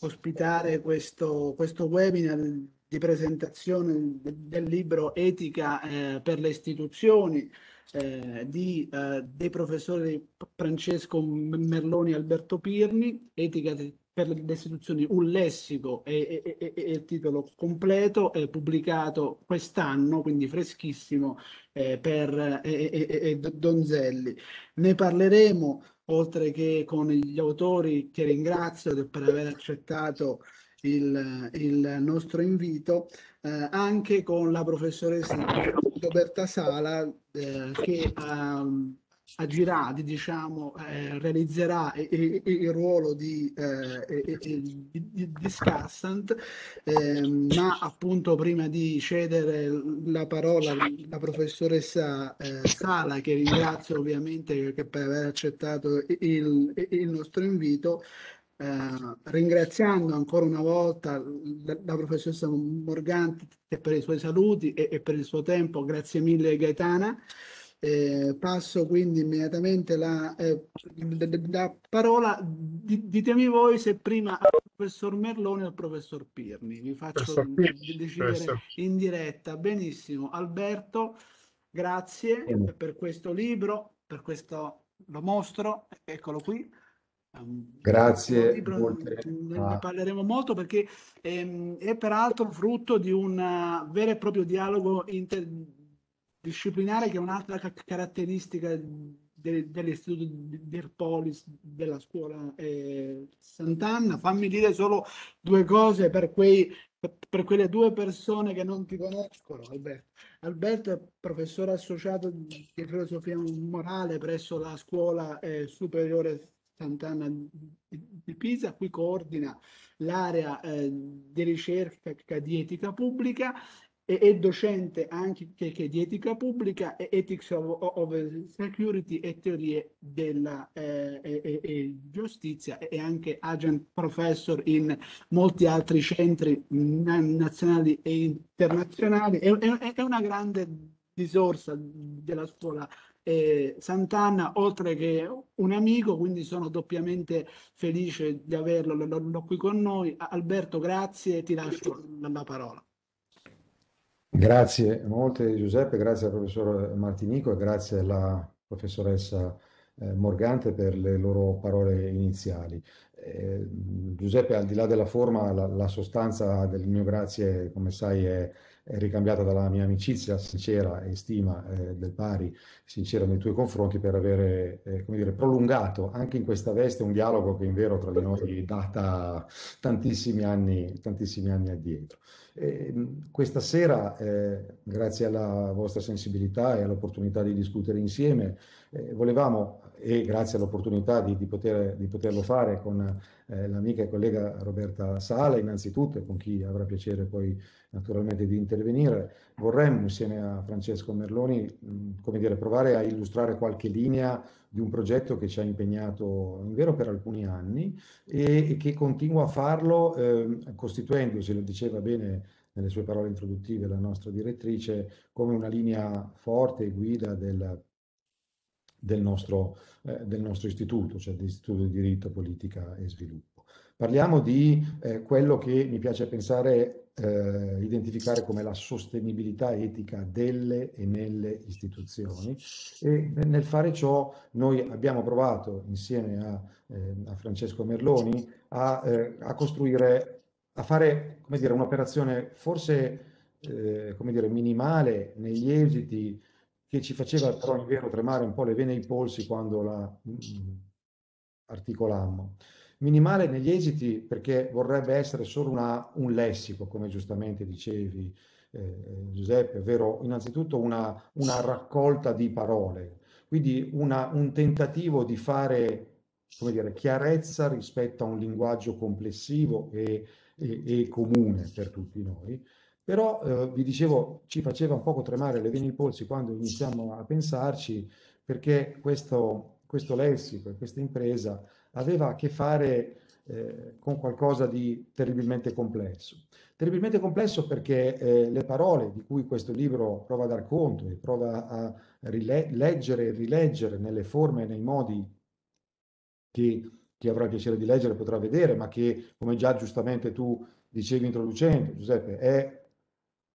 ospitare questo, questo webinar di presentazione del libro Etica eh, per le istituzioni eh, di, eh, dei professori Francesco Merloni e Alberto Pirni, Etica per le istituzioni, un lessico e, e, e il titolo completo è eh, pubblicato quest'anno, quindi freschissimo, eh, per eh, Donzelli. Ne parleremo oltre che con gli autori che ringrazio per aver accettato il, il nostro invito, eh, anche con la professoressa Roberta Sala eh, che ha Agiradi diciamo, eh, realizzerà e, e, il ruolo di, eh, di, di Scassant, eh, ma appunto prima di cedere la parola alla professoressa eh, Sala, che ringrazio ovviamente per aver accettato il, il nostro invito, eh, ringraziando ancora una volta la, la, professoressa Morganti per i suoi saluti e, e per il suo tempo, grazie mille Gaetana. Eh, passo quindi immediatamente la, eh, la parola, ditemi voi se prima al professor Merloni o al professor Pirni, vi faccio Pirni, decidere professor. in diretta. Benissimo, Alberto, grazie Bene. per questo libro, per questo lo mostro, eccolo qui. Ehm, grazie. Libro, ne parleremo molto perché è, ehm, è peraltro frutto di un eh, vero e proprio dialogo inter disciplinare che è un'altra caratteristica del, dell'istituto del Polis della scuola eh, Sant'Anna. Fammi dire solo due cose per, quei, per quelle due persone che non ti conoscono, Alberto. Alberto è professore associato di filosofia morale presso la scuola eh, superiore Sant'Anna di Pisa, qui coordina l'area eh, di ricerca di etica pubblica e è docente anche che, che di etica pubblica e ethics of, of security e teorie della eh, e, e giustizia e anche agent professor in molti altri centri nazionali e internazionali. È, è, è una grande risorsa della scuola eh, Sant'Anna, oltre che un amico, quindi sono doppiamente felice di averlo qui con noi. Alberto, grazie e ti lascio la parola. Grazie molte Giuseppe, grazie al professor Martinico e grazie alla professoressa eh, Morgante per le loro parole iniziali. Eh, Giuseppe, al di là della forma, la, la, sostanza del mio grazie, come sai, è, è ricambiata dalla mia amicizia sincera e stima eh, del pari, sincera nei tuoi confronti, per avere eh, dire, prolungato anche in questa veste un dialogo che in vero tra di noi data tantissimi anni, tantissimi anni addietro. Eh, questa sera, eh, grazie alla vostra sensibilità e all'opportunità di discutere insieme, eh, volevamo, e grazie all'opportunità di, di, poter, di poterlo fare con eh, l'amica e collega Roberta Sala, innanzitutto, e con chi avrà piacere poi naturalmente di intervenire, vorremmo insieme a Francesco Merloni, mh, come dire, provare a illustrare qualche linea di un progetto che ci ha impegnato in vero per alcuni anni e, e che continua a farlo eh, costituendosi, lo diceva bene nelle sue parole introduttive la nostra direttrice, come una linea forte e guida del, del, nostro, eh, del nostro istituto, cioè dell'Istituto di Diritto, Politica e Sviluppo. Parliamo di eh, quello che mi piace pensare eh, identificare come la sostenibilità etica delle e nelle istituzioni e nel fare ciò noi abbiamo provato insieme a, eh, a Francesco Merloni a, eh, a, costruire, a fare come dire, un'operazione forse eh, come dire, minimale negli esiti che ci faceva però in vero tremare un po' le vene e i polsi quando la mh, mm, articolammo minimale negli esiti perché vorrebbe essere solo una, un lessico, come giustamente dicevi eh, Giuseppe, ovvero innanzitutto una, una raccolta di parole, quindi una, un tentativo di fare come dire, chiarezza rispetto a un linguaggio complessivo e, e, e comune per tutti noi. Però eh, vi dicevo, ci faceva un poco tremare le vene i polsi quando iniziamo a pensarci, perché questo, questo lessico e questa impresa aveva a che fare eh, con qualcosa di terribilmente complesso. Terribilmente complesso perché eh, le parole di cui questo libro prova a dar conto e prova a rile- leggere e rileggere nelle forme e nei modi che chi avrà il piacere di leggere potrà vedere, ma che, come già giustamente tu dicevi introducendo, Giuseppe, è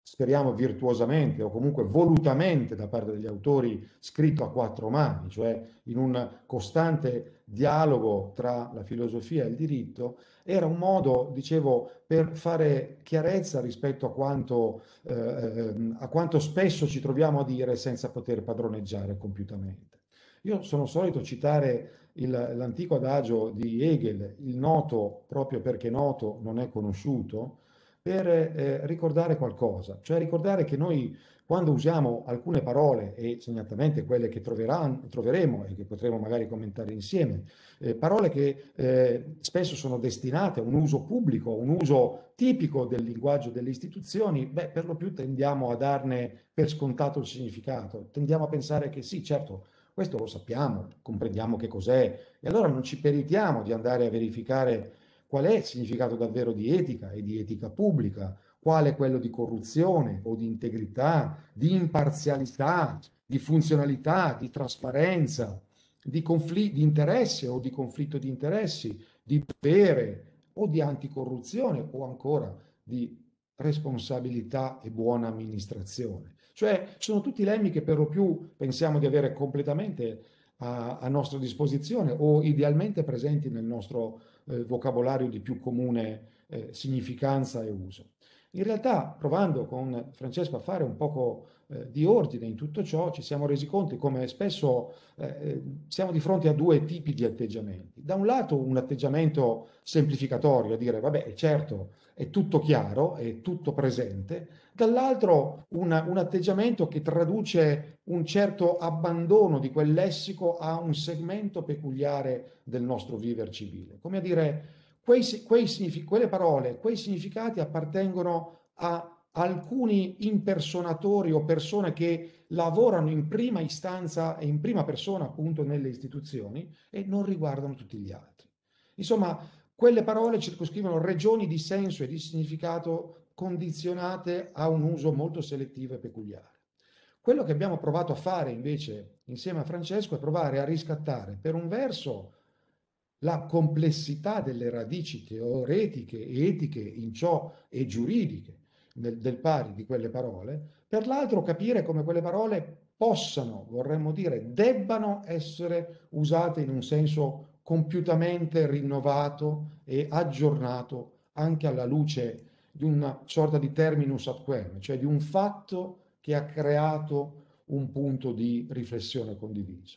speriamo virtuosamente o comunque volutamente da parte degli autori scritto a quattro mani, cioè in un costante dialogo tra la filosofia e il diritto, era un modo, dicevo, per fare chiarezza rispetto a quanto, eh, ehm, a quanto spesso ci troviamo a dire senza poter padroneggiare compiutamente. Io sono solito citare il, l'antico adagio di Hegel, il noto proprio perché noto non è conosciuto, per eh, ricordare qualcosa, cioè ricordare che noi quando usiamo alcune parole, e segnatamente quelle che troveremo e che potremo magari commentare insieme, eh, parole che eh, spesso sono destinate a un uso pubblico, un uso tipico del linguaggio delle istituzioni, beh, per lo più tendiamo a darne per scontato il significato, tendiamo a pensare che sì, certo, questo lo sappiamo, comprendiamo che cos'è, e allora non ci peritiamo di andare a verificare qual è il significato davvero di etica e di etica pubblica, qual è quello di corruzione o di integrità, di imparzialità, di funzionalità, di trasparenza, di, confl- di interesse o di conflitto di interessi, di potere o di anticorruzione o ancora di responsabilità e buona amministrazione. Cioè sono tutti lemmi che per lo più pensiamo di avere completamente a, a nostra disposizione o idealmente presenti nel nostro eh, vocabolario di più comune eh, significanza e uso. In realtà, provando con Francesco a fare un poco eh, di ordine in tutto ciò ci siamo resi conto come spesso eh, eh, siamo di fronte a due tipi di atteggiamenti. Da un lato un atteggiamento semplificatorio, a dire vabbè certo è tutto chiaro, è tutto presente, dall'altro una, un atteggiamento che traduce un certo abbandono di quel lessico a un segmento peculiare del nostro viver civile. Come a dire, quei, quei, quelle parole, quei significati appartengono a alcuni impersonatori o persone che lavorano in prima istanza e in prima persona appunto nelle istituzioni e non riguardano tutti gli altri. Insomma, quelle parole circoscrivono regioni di senso e di significato condizionate a un uso molto selettivo e peculiare. Quello che abbiamo provato a fare invece insieme a Francesco è provare a riscattare per un verso la complessità delle radici teoretiche, etiche in ciò e giuridiche del, del pari di quelle parole, per l'altro capire come quelle parole possano, vorremmo dire, debbano essere usate in un senso compiutamente rinnovato e aggiornato anche alla luce di una sorta di terminus ad quem, cioè di un fatto che ha creato un punto di riflessione condivisa.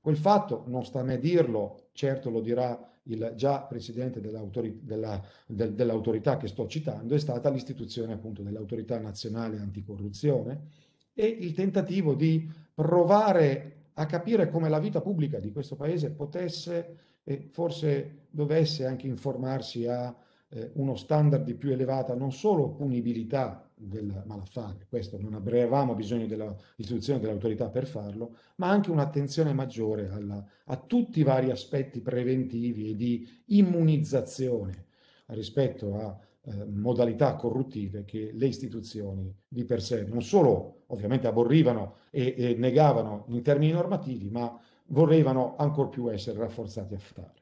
Quel fatto non sta a me dirlo, certo lo dirà il già presidente dell'autori, della, del, dell'autorità che sto citando, è stata l'istituzione appunto dell'autorità nazionale anticorruzione e il tentativo di provare a capire come la vita pubblica di questo paese potesse e forse dovesse anche informarsi a eh, uno standard di più elevata non solo punibilità del malaffare, questo non avevamo bisogno dell'istituzione dell'autorità per farlo, ma anche un'attenzione maggiore alla, a tutti i vari aspetti preventivi e di immunizzazione rispetto a eh, modalità corruttive che le istituzioni di per sé non solo ovviamente aborrivano e, e negavano in termini normativi, ma volevano ancor più essere rafforzati a fare.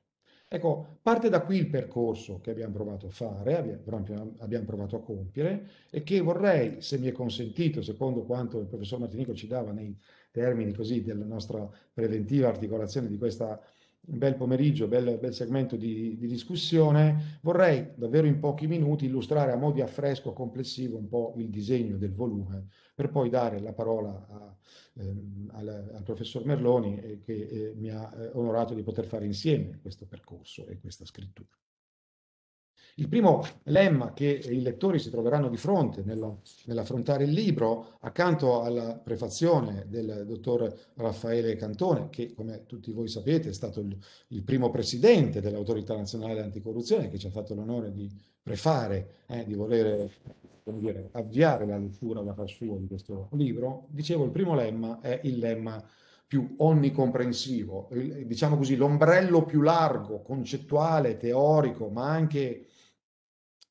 Ecco, parte da qui il percorso che abbiamo provato a fare, abbiamo provato a compiere e che vorrei, se mi è consentito, secondo quanto il professor Martinico ci dava nei termini così della nostra preventiva articolazione di questo bel pomeriggio, bel, bel segmento di, di discussione, vorrei davvero in pochi minuti illustrare a modo di affresco complessivo un po' il disegno del volume per poi dare la parola a, ehm, al, al, professor Merloni eh, che eh, mi ha eh, onorato di poter fare insieme questo percorso e questa scrittura. Il primo lemma che i lettori si troveranno di fronte nell'affrontare il libro, accanto alla prefazione del dottor Raffaele Cantone, che come tutti voi sapete è stato il, il primo presidente dell'autorità nazionale anticorruzione, che ci ha fatto l'onore di prefare, eh, di voler dire, avviare la lettura da far suo di questo libro, dicevo il primo lemma è il lemma più onnicomprensivo, diciamo così, l'ombrello più largo, concettuale, teorico, ma anche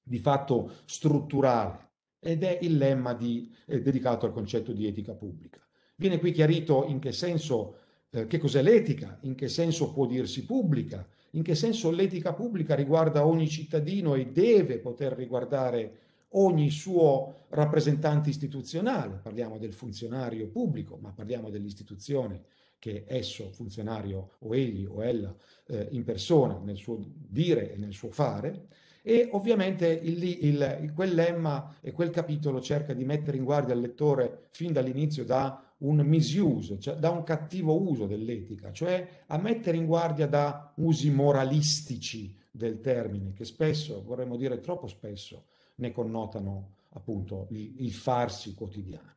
di fatto strutturale ed è il lemma di, eh, dedicato al concetto di etica pubblica. Viene qui chiarito in che senso, eh, che cos'è l'etica, in che senso può dirsi pubblica, in che senso l'etica pubblica riguarda ogni cittadino e deve poter riguardare ogni suo rappresentante istituzionale, parliamo del funzionario pubblico, ma parliamo dell'istituzione che esso, funzionario o egli o ella, eh, in persona, nel suo dire e nel suo fare, e ovviamente il, il, quel lemma e quel capitolo cerca di mettere in guardia il lettore fin dall'inizio da un misuse, cioè da un cattivo uso dell'etica, cioè a mettere in guardia da usi moralistici del termine, che spesso, vorremmo dire troppo spesso, ne connotano appunto il, il farsi quotidiano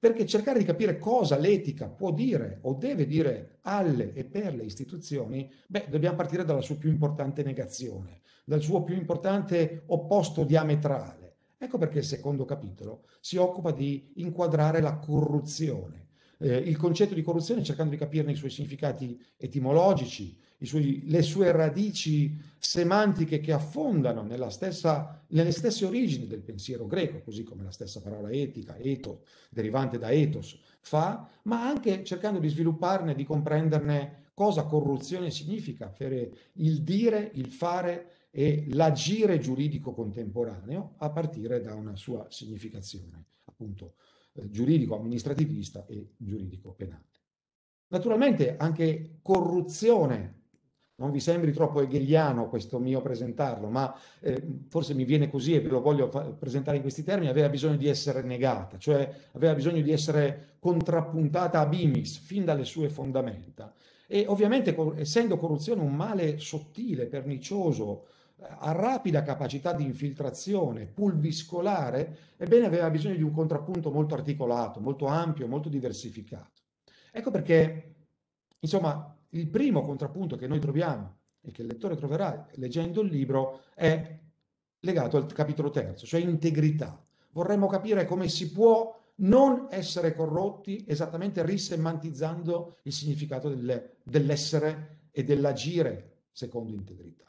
perché cercare di capire cosa l'etica può dire o deve dire alle e per le istituzioni, beh, dobbiamo partire dalla sua più importante negazione, dal suo più importante opposto diametrale. Ecco perché il secondo capitolo si occupa di inquadrare la corruzione, eh, il concetto di corruzione cercando di capirne i suoi significati etimologici, suoi, le sue radici semantiche che affondano stessa, nelle stesse origini del pensiero greco, così come la stessa parola etica, eto, derivante da etos, fa, ma anche cercando di svilupparne, di comprenderne cosa corruzione significa per il dire, il fare e l'agire giuridico contemporaneo a partire da una sua significazione, appunto, eh, giuridico-amministrativista e giuridico-penale. Naturalmente anche corruzione non vi sembri troppo hegeliano questo mio presentarlo, ma eh, forse mi viene così e ve lo voglio fa- presentare in questi termini, aveva bisogno di essere negata, cioè aveva bisogno di essere contrappuntata a bimis fin dalle sue fondamenta. E ovviamente co- essendo corruzione un male sottile, pernicioso, eh, a rapida capacità di infiltrazione, pulviscolare, ebbene aveva bisogno di un contrappunto molto articolato, molto ampio, molto diversificato. Ecco perché, insomma, il primo contrappunto che noi troviamo e che il lettore troverà leggendo il libro è legato al capitolo terzo, cioè integrità. Vorremmo capire come si può non essere corrotti esattamente risemantizzando il significato del, dell'essere e dell'agire secondo integrità.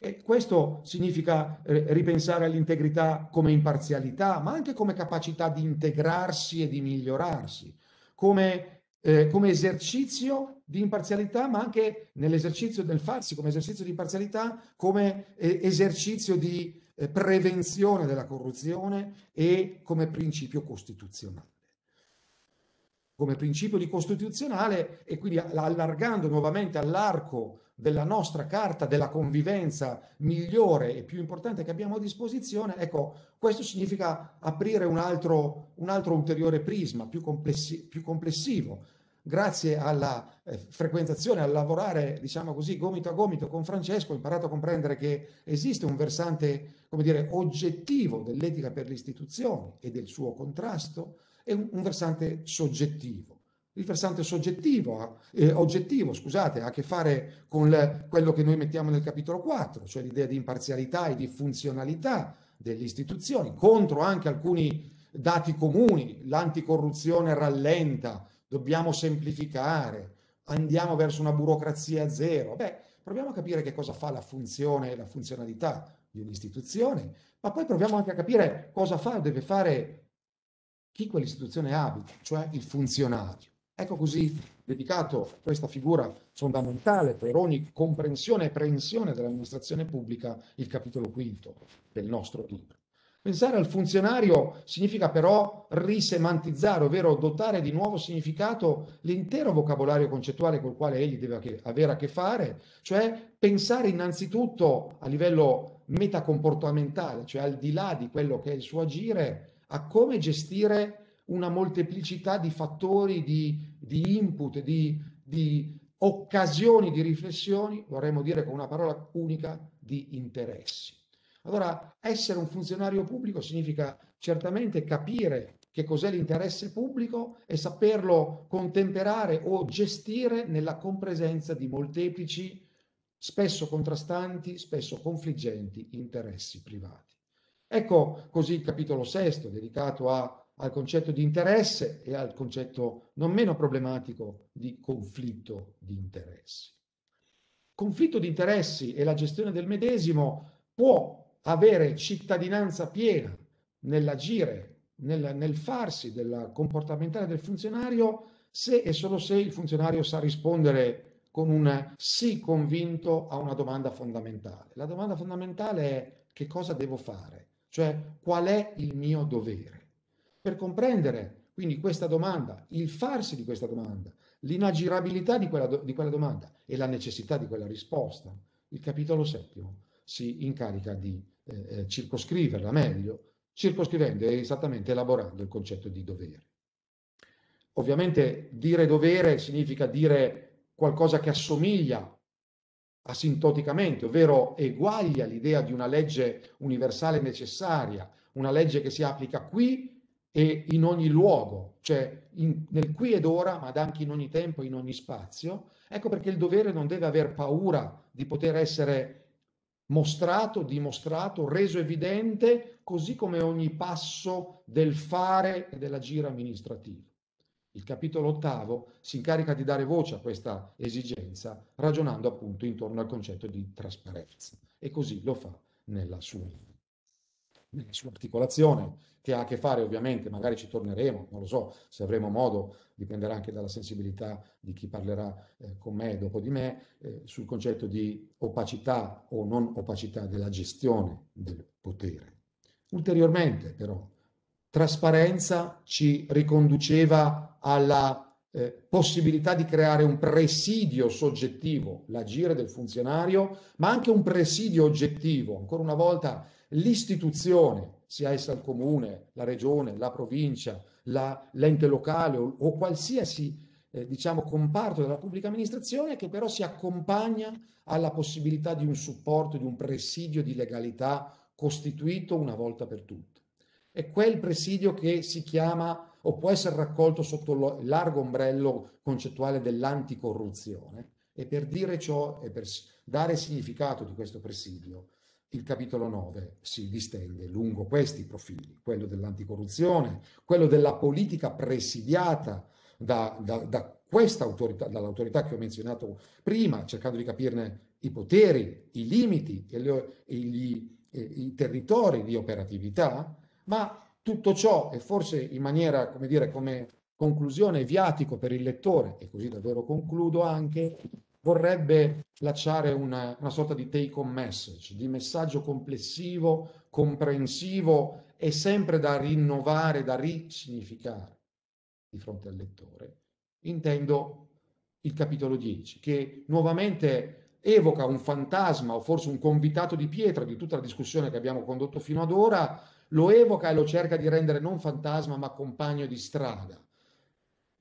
E questo significa eh, ripensare all'integrità come imparzialità, ma anche come capacità di integrarsi e di migliorarsi, come eh, come esercizio di imparzialità, ma anche nell'esercizio del farsi come esercizio di imparzialità, come eh, esercizio di eh, prevenzione della corruzione e come principio costituzionale come principio di costituzionale e quindi allargando nuovamente all'arco della nostra carta della convivenza migliore e più importante che abbiamo a disposizione, ecco, questo significa aprire un altro, un altro ulteriore prisma più, complessi, più complessivo. Grazie alla eh, frequentazione, al lavorare, diciamo così, gomito a gomito con Francesco, ho imparato a comprendere che esiste un versante, come dire, oggettivo dell'etica per le istituzioni e del suo contrasto, e un versante soggettivo. Il versante soggettivo, eh, oggettivo, scusate, ha a che fare con le, quello che noi mettiamo nel capitolo 4, cioè l'idea di imparzialità e di funzionalità delle istituzioni, contro anche alcuni dati comuni, l'anticorruzione rallenta, dobbiamo semplificare, andiamo verso una burocrazia zero. Beh, proviamo a capire che cosa fa la funzione e la funzionalità di un'istituzione, ma poi proviamo anche a capire cosa fa o deve fare chi quell'istituzione abita, cioè il funzionario. Ecco così dedicato questa figura fondamentale per ogni comprensione e preensione dell'amministrazione pubblica il capitolo quinto del nostro libro. Pensare al funzionario significa però risemantizzare, ovvero dotare di nuovo significato l'intero vocabolario concettuale col quale egli deve avere a che fare, cioè pensare innanzitutto a livello metacomportamentale, cioè al di là di quello che è il suo agire, a come gestire una molteplicità di fattori, di, di input, di, di occasioni di riflessioni, vorremmo dire con una parola unica, di interessi. Allora, essere un funzionario pubblico significa certamente capire che cos'è l'interesse pubblico e saperlo contemperare o gestire nella compresenza di molteplici, spesso contrastanti, spesso confliggenti interessi privati. Ecco così il capitolo sesto dedicato a, al concetto di interesse e al concetto non meno problematico di conflitto di interessi. Conflitto di interessi e la gestione del medesimo può avere cittadinanza piena nell'agire, nel, nel farsi del comportamentale del funzionario se e solo se il funzionario sa rispondere con un sì convinto a una domanda fondamentale. La domanda fondamentale è che cosa devo fare? cioè qual è il mio dovere? Per comprendere quindi questa domanda, il farsi di questa domanda, l'inagirabilità di quella, do, di quella domanda e la necessità di quella risposta, il capitolo settimo si incarica di eh, eh circoscriverla meglio, circoscrivendo e esattamente elaborando il concetto di dovere. Ovviamente dire dovere significa dire qualcosa che assomiglia asintoticamente, ovvero eguaglia l'idea di una legge universale necessaria, una legge che si applica qui e in ogni luogo, cioè in, nel qui ed ora, ma anche in ogni tempo, e in ogni spazio. Ecco perché il dovere non deve aver paura di poter essere mostrato, dimostrato, reso evidente, così come ogni passo del fare e dell'agire amministrativo. Il capitolo ottavo si incarica di dare voce a questa esigenza ragionando appunto intorno al concetto di trasparenza e così lo fa nella sua, nella sua articolazione che ha a che fare ovviamente, magari ci torneremo, non lo so se avremo modo, dipenderà anche dalla sensibilità di chi parlerà eh, con me dopo di me, eh, sul concetto di opacità o non opacità della gestione del potere. Ulteriormente però trasparenza ci riconduceva alla eh, possibilità di creare un presidio soggettivo, l'agire del funzionario, ma anche un presidio oggettivo. Ancora una volta l'istituzione, sia essa il comune, la regione, la provincia, la, l'ente locale o, o qualsiasi eh, diciamo, comparto della pubblica amministrazione che però si accompagna alla possibilità di un supporto, di un presidio di legalità costituito una volta per tutte. È quel presidio che si chiama o può essere raccolto sotto il largo ombrello concettuale dell'anticorruzione. E per dire ciò e per dare significato di questo presidio, il capitolo 9 si distende lungo questi profili, quello dell'anticorruzione, quello della politica presidiata da, da, da questa autorità, dall'autorità che ho menzionato prima, cercando di capirne i poteri, i limiti e, le, e gli, e i territori di operatività, ma tutto ciò, e forse in maniera, come dire, come conclusione viatico per il lettore, e così davvero concludo anche, vorrebbe lasciare una, una sorta di take on message, di messaggio complessivo, comprensivo e sempre da rinnovare, da risignificare di fronte al lettore. Intendo il capitolo 10, che nuovamente evoca un fantasma o forse un convitato di pietra di tutta la discussione che abbiamo condotto fino ad ora, lo evoca e lo cerca di rendere non fantasma ma compagno di strada.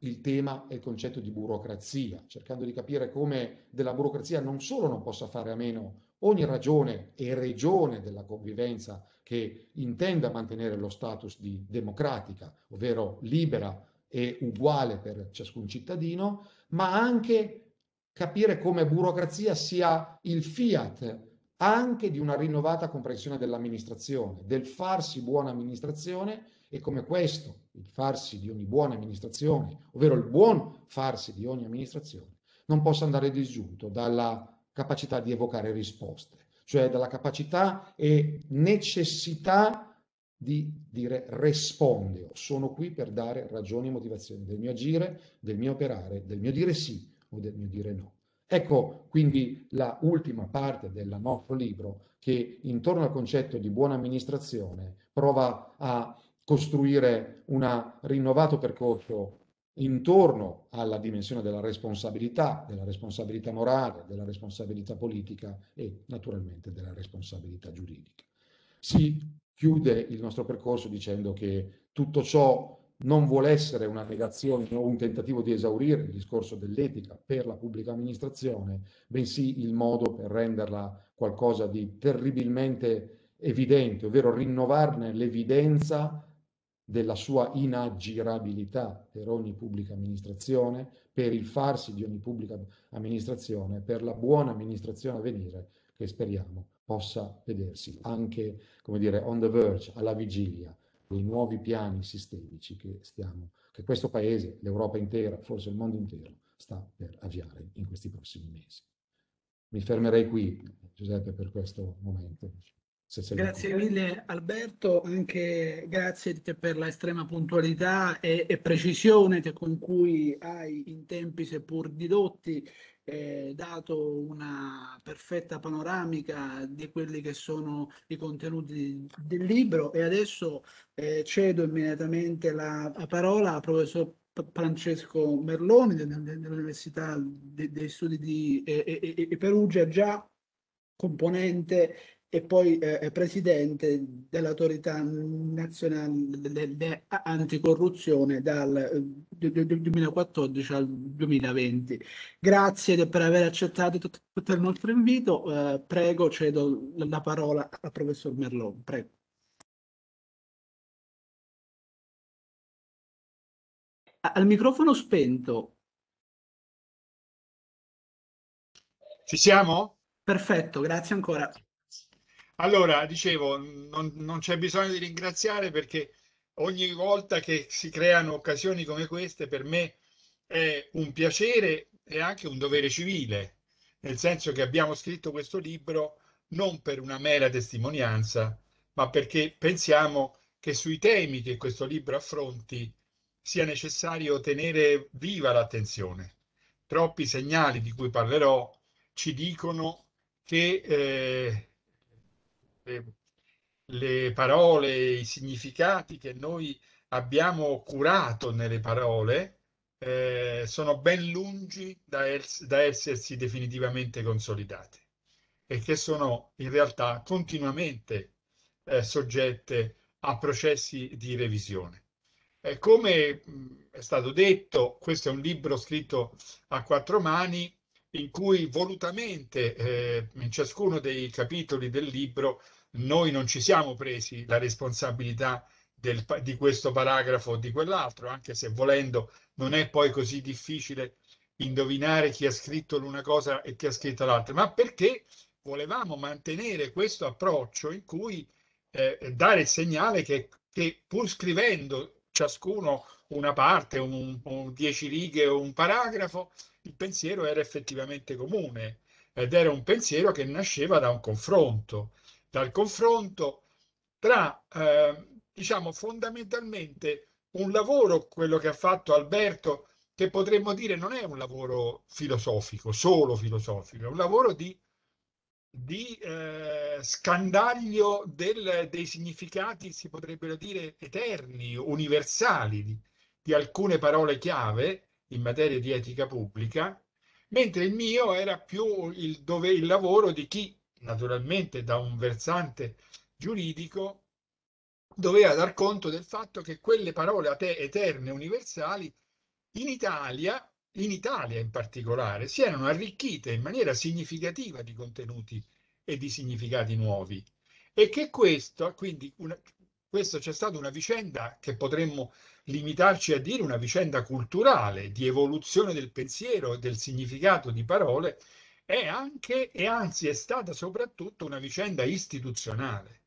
Il tema è il concetto di burocrazia, cercando di capire come della burocrazia non solo non possa fare a meno ogni ragione e regione della convivenza che intenda mantenere lo status di democratica, ovvero libera e uguale per ciascun cittadino, ma anche capire come burocrazia sia il fiat anche di una rinnovata comprensione dell'amministrazione, del farsi buona amministrazione e come questo, il farsi di ogni buona amministrazione, ovvero il buon farsi di ogni amministrazione, non possa andare disgiunto dalla capacità di evocare risposte, cioè dalla capacità e necessità di dire rispondeo, sono qui per dare ragioni e motivazioni del mio agire, del mio operare, del mio dire sì o del mio dire no. Ecco quindi la ultima parte del nostro libro che intorno al concetto di buona amministrazione prova a costruire un rinnovato percorso intorno alla dimensione della responsabilità, della responsabilità morale, della responsabilità politica e naturalmente della responsabilità giuridica. Si chiude il nostro percorso dicendo che tutto ciò non vuole essere una negazione o un tentativo di esaurire il discorso dell'etica per la pubblica amministrazione, bensì il modo per renderla qualcosa di terribilmente evidente, ovvero rinnovarne l'evidenza della sua inaggirabilità per ogni pubblica amministrazione, per il farsi di ogni pubblica amministrazione, per la buona amministrazione a venire che speriamo possa vedersi anche, come dire, on the verge, alla vigilia dei nuovi piani sistemici che, stiamo, che questo Paese, l'Europa intera, forse il mondo intero, sta per avviare in questi prossimi mesi. Mi fermerei qui, Giuseppe, per questo momento. Grazie mille Alberto, anche grazie per la estrema puntualità e, e precisione con cui hai in tempi seppur ridotti eh, dato una perfetta panoramica di quelli che sono i contenuti del libro e adesso eh, cedo immediatamente la parola al professor Francesco Merloni dell'Università degli Studi di eh, eh, eh, Perugia, già componente e poi eh, presidente dell'autorità nazionale anticorruzione dal 2014 eh, al 2020. Grazie per aver accettato tutto il nostro invito. Eh, prego, cedo la parola al professor Merlon. Prego. Al microfono spento. Ci siamo? Perfetto, grazie ancora. Allora, dicevo, non, non c'è bisogno di ringraziare perché ogni volta che si creano occasioni come queste, per me è un piacere e anche un dovere civile, nel senso che abbiamo scritto questo libro non per una mera testimonianza, ma perché pensiamo che sui temi che questo libro affronti sia necessario tenere viva l'attenzione. Troppi segnali di cui parlerò ci dicono che eh, le parole, i significati che noi abbiamo curato nelle parole eh, sono ben lungi da, ers- da essersi definitivamente consolidate e che sono in realtà continuamente eh, soggette a processi di revisione. Eh, come mh, è stato detto, questo è un libro scritto a quattro mani in cui volutamente eh, in ciascuno dei capitoli del libro noi non ci siamo presi la responsabilità del, di questo paragrafo o di quell'altro, anche se volendo non è poi così difficile indovinare chi ha scritto l'una cosa e chi ha scritto l'altra, ma perché volevamo mantenere questo approccio in cui eh, dare il segnale che, che, pur scrivendo ciascuno una parte, un, un dieci righe o un paragrafo, il pensiero era effettivamente comune ed era un pensiero che nasceva da un confronto, dal confronto tra, eh, diciamo, fondamentalmente un lavoro, quello che ha fatto Alberto, che potremmo dire non è un lavoro filosofico, solo filosofico, è un lavoro di, di eh, scandaglio del, dei significati, si potrebbero dire, eterni, universali, di, di alcune parole chiave, in materia di etica pubblica, mentre il mio era più il, dove, il lavoro di chi, naturalmente da un versante giuridico, doveva dar conto del fatto che quelle parole eterne, universali, in Italia, in Italia in particolare, si erano arricchite in maniera significativa di contenuti e di significati nuovi. E che questo, quindi una, questa c'è stata una vicenda che potremmo limitarci a dire una vicenda culturale di evoluzione del pensiero e del significato di parole, è anche e anzi è stata soprattutto una vicenda istituzionale.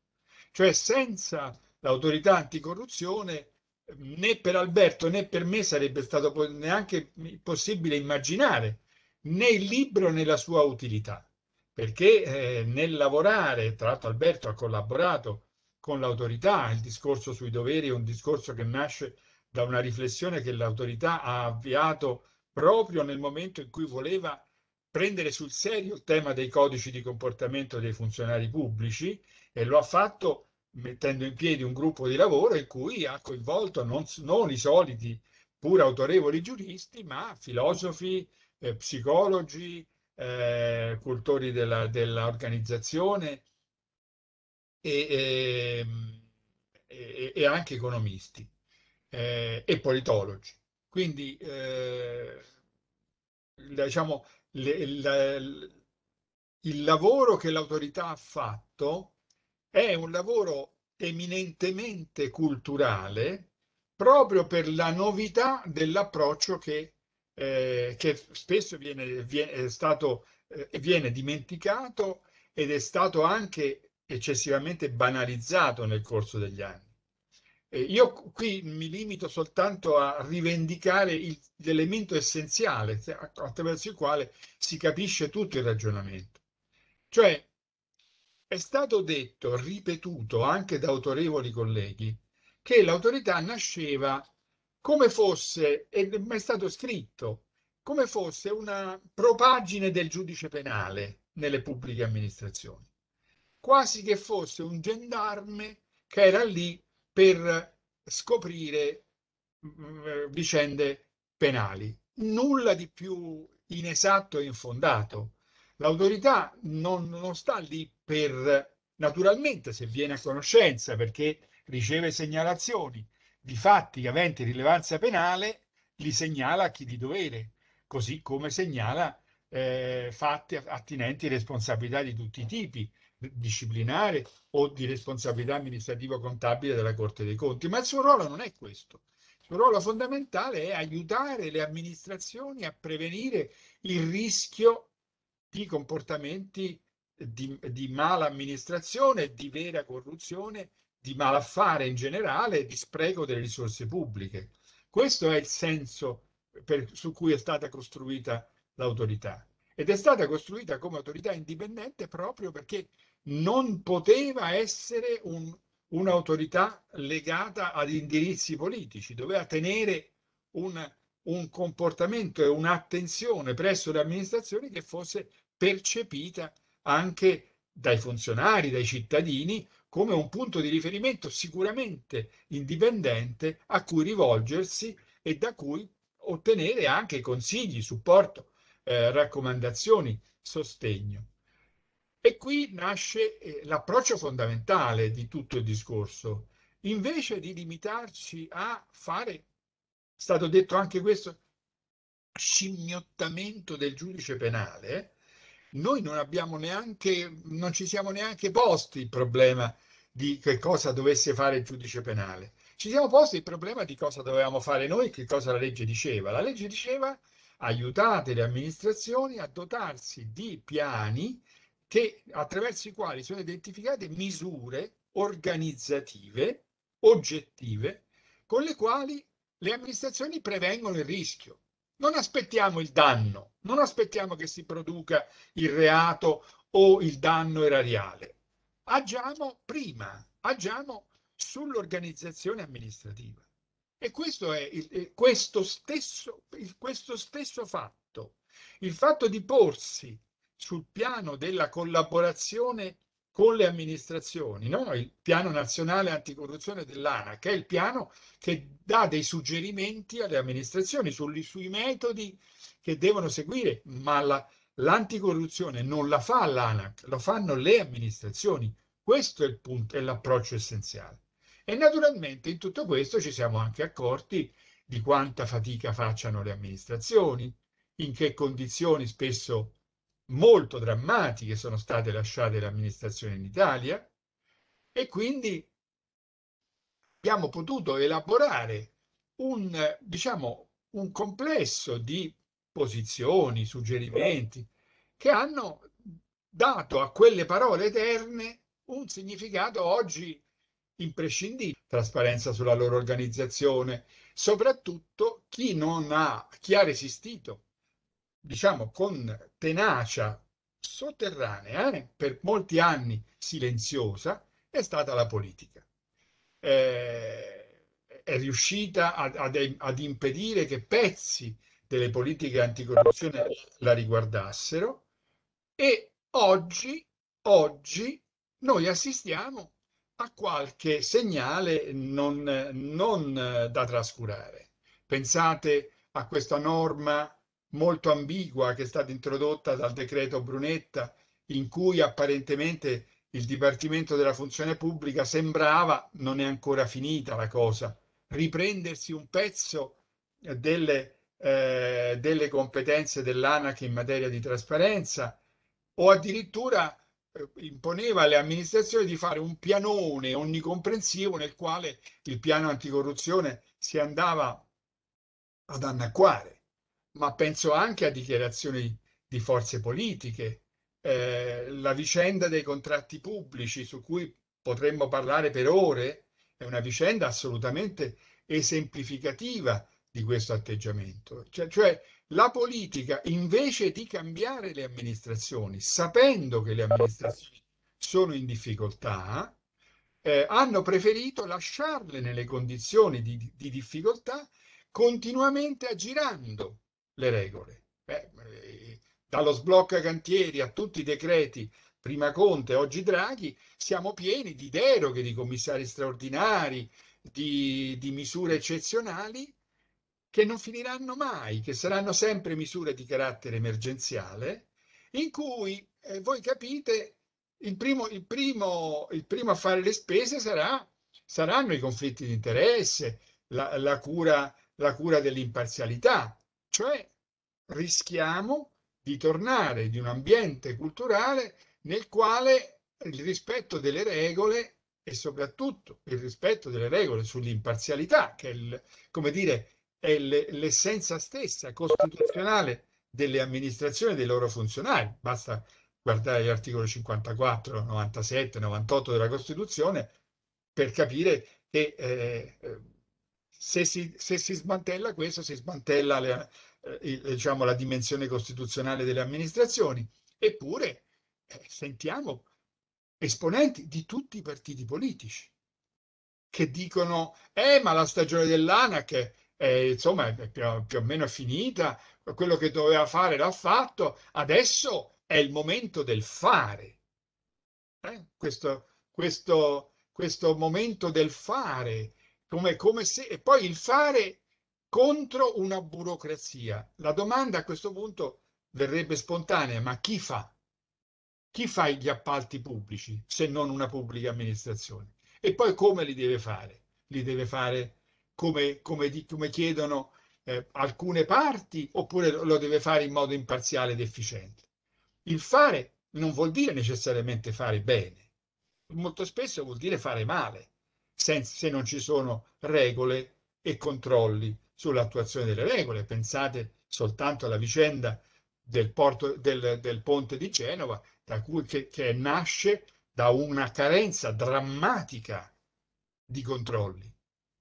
Cioè senza l'autorità anticorruzione né per Alberto né per me sarebbe stato neanche possibile immaginare né il libro né la sua utilità, perché eh, nel lavorare, tra l'altro Alberto ha collaborato con l'autorità, il discorso sui doveri è un discorso che nasce da una riflessione che l'autorità ha avviato proprio nel momento in cui voleva prendere sul serio il tema dei codici di comportamento dei funzionari pubblici e lo ha fatto mettendo in piedi un gruppo di lavoro in cui ha coinvolto non, non i soliti pur autorevoli giuristi, ma filosofi, eh, psicologi, eh, cultori dell'organizzazione, Ehm, e, e, e anche economisti eh, e politologi. Quindi eh, diciamo, le, la, il lavoro che l'autorità ha fatto è un lavoro eminentemente culturale proprio per la novità dell'approccio che, eh, che spesso viene, viene, stato, eh, viene dimenticato ed è stato anche eccessivamente banalizzato nel corso degli anni. Eh, io qui mi limito soltanto a rivendicare l'elemento essenziale attraverso il quale si capisce tutto il ragionamento. Cioè, è stato detto, ripetuto anche da autorevoli colleghi, che l'autorità nasceva come fosse, ed è stato scritto, come fosse una propagine del giudice penale nelle pubbliche amministrazioni quasi che fosse un gendarme che era lì per scoprire mh, mm, eh, vicende penali. Nulla di più inesatto e infondato. L'autorità non, non sta lì per, naturalmente, se viene a conoscenza, perché riceve segnalazioni di fatti aventi rilevanza penale, li segnala a chi di dovere, così come segnala eh, fatti attinenti responsabilità di tutti i tipi, disciplinare o di responsabilità amministrativo-contabile della Corte dei Conti, ma il suo ruolo non è questo. Il suo ruolo fondamentale è aiutare le amministrazioni a prevenire il rischio di comportamenti di, di mala amministrazione, di vera corruzione, di malaffare in generale, di spreco delle risorse pubbliche. Questo è il senso per, su cui è stata costruita l'autorità. Ed è stata costruita come autorità indipendente proprio perché non poteva essere un, un'autorità legata ad indirizzi politici, doveva tenere un, un comportamento e un'attenzione presso le amministrazioni che fosse percepita anche dai funzionari, dai cittadini, come un punto di riferimento sicuramente indipendente a cui rivolgersi e da cui ottenere anche consigli, supporto, eh, raccomandazioni, sostegno. E qui nasce eh, l'approccio fondamentale di tutto il discorso. Invece di limitarci a fare, è stato detto anche questo, scimmiottamento del giudice penale, noi non abbiamo neanche, non ci siamo neanche posti il problema di che cosa dovesse fare il giudice penale. Ci siamo posti il problema di cosa dovevamo fare noi, che cosa la legge diceva. La legge diceva aiutate le amministrazioni a dotarsi di piani che, attraverso i quali sono identificate misure organizzative, oggettive, con le quali le amministrazioni prevengono il rischio. Non aspettiamo il danno, non aspettiamo che si produca il reato o il danno erariale. Agiamo prima, agiamo sull'organizzazione amministrativa. E questo è il, questo, stesso, questo stesso fatto, il fatto di porsi sul piano della collaborazione con le amministrazioni, no? il piano nazionale anticorruzione dell'ANA, che è il piano che dà dei suggerimenti alle amministrazioni sugli, sui metodi che devono seguire, ma la, l'anticorruzione non la fa l'ANAC, lo fanno le amministrazioni. Questo è il punto, è l'approccio essenziale. E naturalmente in tutto questo ci siamo anche accorti di quanta fatica facciano le amministrazioni, in che condizioni spesso molto drammatiche sono state lasciate l'amministrazione in Italia e quindi abbiamo potuto elaborare un, diciamo, un complesso di posizioni, suggerimenti che hanno dato a quelle parole eterne un significato oggi imprescindibile. Trasparenza sulla loro organizzazione, soprattutto chi non ha, chi ha resistito diciamo, con tenacia sotterranea, eh, per molti anni silenziosa, è stata la politica. Eh, è riuscita ad, ad, impedire che pezzi delle politiche anticorruzione la riguardassero e oggi, oggi noi assistiamo a qualche segnale non, non da trascurare. Pensate a questa norma molto ambigua che è stata introdotta dal decreto Brunetta, in cui apparentemente il Dipartimento della Funzione Pubblica sembrava, non è ancora finita la cosa, riprendersi un pezzo delle, eh, delle competenze dell'ANAC in materia di trasparenza o addirittura eh, imponeva alle amministrazioni di fare un pianone onnicomprensivo nel quale il piano anticorruzione si andava ad annacquare ma penso anche a dichiarazioni di forze politiche, eh, la vicenda dei contratti pubblici su cui potremmo parlare per ore è una vicenda assolutamente esemplificativa di questo atteggiamento. Cioè, cioè, la politica, invece di cambiare le amministrazioni, sapendo che le amministrazioni sono in difficoltà, eh, hanno preferito lasciarle nelle condizioni di, di difficoltà continuamente aggirando le regole. Beh, eh, dallo sblocca cantieri a tutti i decreti, prima Conte, oggi Draghi, siamo pieni di deroghe, di commissari straordinari, di, di misure eccezionali che non finiranno mai, che saranno sempre misure di carattere emergenziale, in cui eh, voi capite il primo, il, primo, il primo, a fare le spese sarà, saranno i conflitti di interesse, la, la cura, la cura dell'imparzialità. Cioè rischiamo di tornare in un ambiente culturale nel quale il rispetto delle regole e soprattutto il rispetto delle regole sull'imparzialità, che è, il, come dire, è l'essenza stessa costituzionale delle amministrazioni e dei loro funzionari. Basta guardare gli articoli 54, 97, 98 della Costituzione per capire che eh, eh se si, se si smantella questo, si smantella le, eh, diciamo, la dimensione costituzionale delle amministrazioni. Eppure eh, sentiamo esponenti di tutti i partiti politici che dicono eh ma la stagione dell'ANAC eh, insomma è più, più, o meno finita, quello che doveva fare l'ha fatto, adesso è il momento del fare. Eh? Questo, questo, questo momento del fare come, come se, e poi il fare contro una burocrazia. La domanda a questo punto verrebbe spontanea, ma chi fa? Chi fa gli appalti pubblici se non una pubblica amministrazione? E poi come li deve fare? Li deve fare come, come, come chiedono eh, alcune parti oppure lo deve fare in modo imparziale ed efficiente? Il fare non vuol dire necessariamente fare bene, molto spesso vuol dire fare male se non ci sono regole e controlli sull'attuazione delle regole. Pensate soltanto alla vicenda del, porto, del, del ponte di Genova, da cui, che, che nasce da una carenza drammatica di controlli,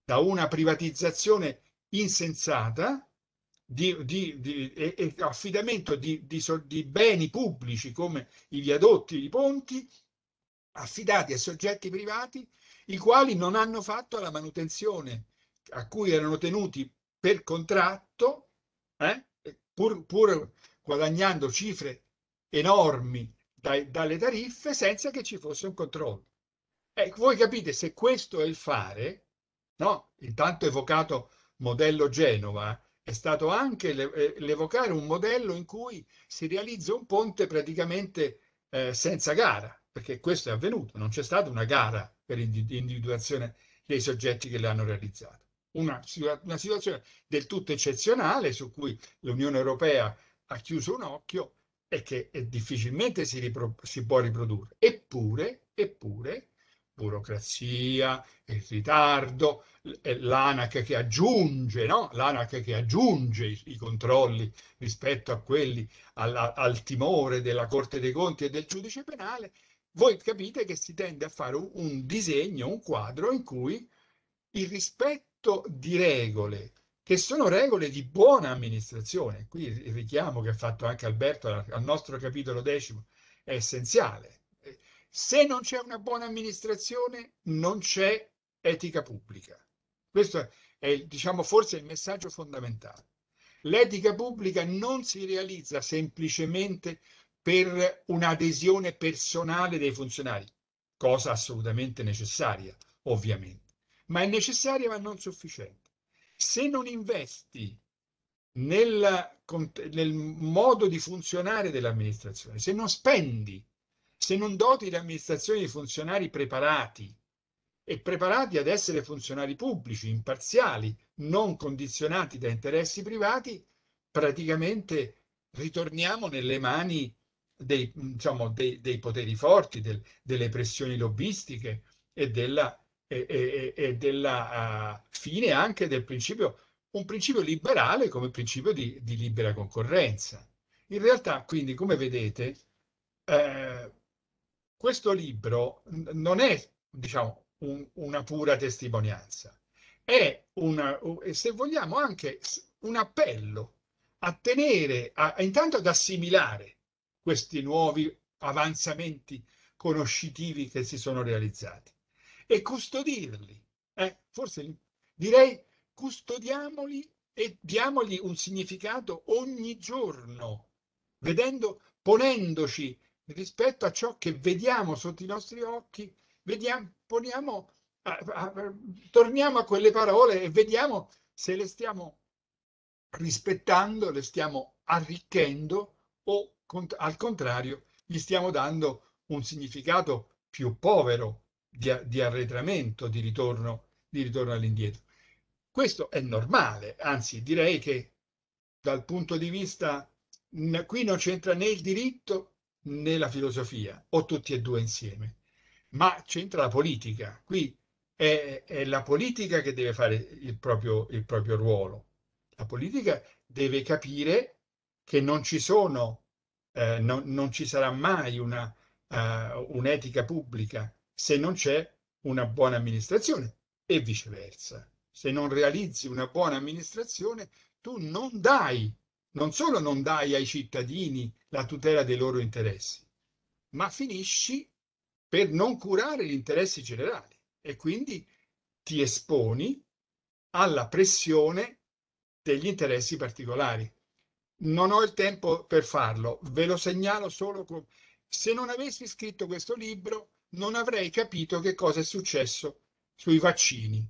da una privatizzazione insensata di, di, di, e, e, affidamento di, di beni pubblici come i viadotti, i ponti, affidati a soggetti privati i quali non hanno fatto la manutenzione a cui erano tenuti per contratto, eh, pur, pur, guadagnando cifre enormi dai, dalle tariffe senza che ci fosse un controllo. Eh, voi capite se questo è il fare, no? il evocato modello Genova, eh, è stato anche eh, l'evocare un modello in cui si realizza un ponte praticamente eh, senza gara, perché questo è avvenuto, non c'è stata una gara per l'individuazione dei soggetti che le hanno realizzate. Una, una situazione del tutto eccezionale su cui l'Unione Europea ha chiuso un occhio e che eh, difficilmente si, ripro- si può riprodurre. Eppure, eppure, burocrazia, il ritardo, eh, l'ANAC che aggiunge, no? l'ANAC che aggiunge i, i controlli rispetto a quelli alla, al timore della Corte dei Conti e del giudice penale, voi capite che si tende a fare un, un disegno, un quadro in cui il rispetto di regole, che sono regole di buona amministrazione, qui il richiamo che ha fatto anche Alberto al, al nostro capitolo decimo, è essenziale. Eh, se non c'è una buona amministrazione, non c'è etica pubblica. Questo è, diciamo, forse il messaggio fondamentale. L'etica pubblica non si realizza semplicemente per un'adesione personale dei funzionari, cosa assolutamente necessaria, ovviamente, ma è necessaria ma non sufficiente. Se non investi nel, nel modo di funzionare dell'amministrazione, se non spendi, se non doti l'amministrazione di funzionari preparati e preparati ad essere funzionari pubblici, imparziali, non condizionati da interessi privati, praticamente ritorniamo nelle mani dei, diciamo, dei, dei poteri forti, del, delle pressioni lobbistiche e della, e, e, e della uh, fine anche del principio, un principio liberale come principio di, di libera concorrenza. In realtà, quindi, come vedete, eh, questo libro non è, diciamo, un, una pura testimonianza, è una, se vogliamo anche un appello a tenere, a, intanto ad assimilare questi nuovi avanzamenti conoscitivi che si sono realizzati e custodirli. Eh, forse direi custodiamoli e diamogli un significato ogni giorno, vedendo, ponendoci rispetto a ciò che vediamo sotto i nostri occhi, vediamo, poniamo, a, a, a, torniamo a quelle parole e vediamo se le stiamo rispettando, le stiamo arricchendo o al contrario, gli stiamo dando un significato più povero di, di arretramento, di ritorno, di ritorno all'indietro. Questo è normale, anzi direi che dal punto di vista, qui non c'entra né il diritto né la filosofia, o tutti e due insieme, ma c'entra la politica. Qui è, è, la politica che deve fare il proprio, il proprio ruolo. La politica deve capire che non ci sono eh, no, non ci sarà mai una, uh, un'etica pubblica se non c'è una buona amministrazione e viceversa. Se non realizzi una buona amministrazione, tu non dai, non solo non dai ai cittadini la tutela dei loro interessi, ma finisci per non curare gli interessi generali e quindi ti esponi alla pressione degli interessi particolari non ho il tempo per farlo, ve lo segnalo solo. Con... Se non avessi scritto questo libro, non avrei capito che cosa è successo sui vaccini.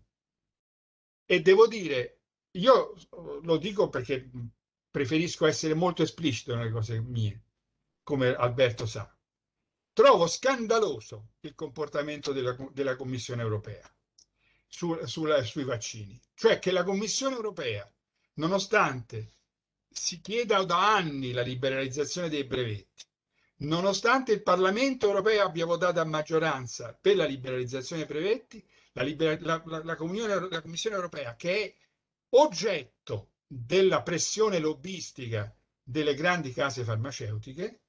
E devo dire, io eh, lo dico perché preferisco essere molto esplicito nelle cose mie, come Alberto sa. Trovo scandaloso il comportamento della, della Commissione europea su, sulla, sui vaccini, cioè che la Commissione europea, nonostante si chieda da anni la liberalizzazione dei brevetti. Nonostante il Parlamento europeo abbia votato a maggioranza per la liberalizzazione dei brevetti, la, liber- la, la, la Commissione europea, che è oggetto della pressione lobbistica delle grandi case farmaceutiche,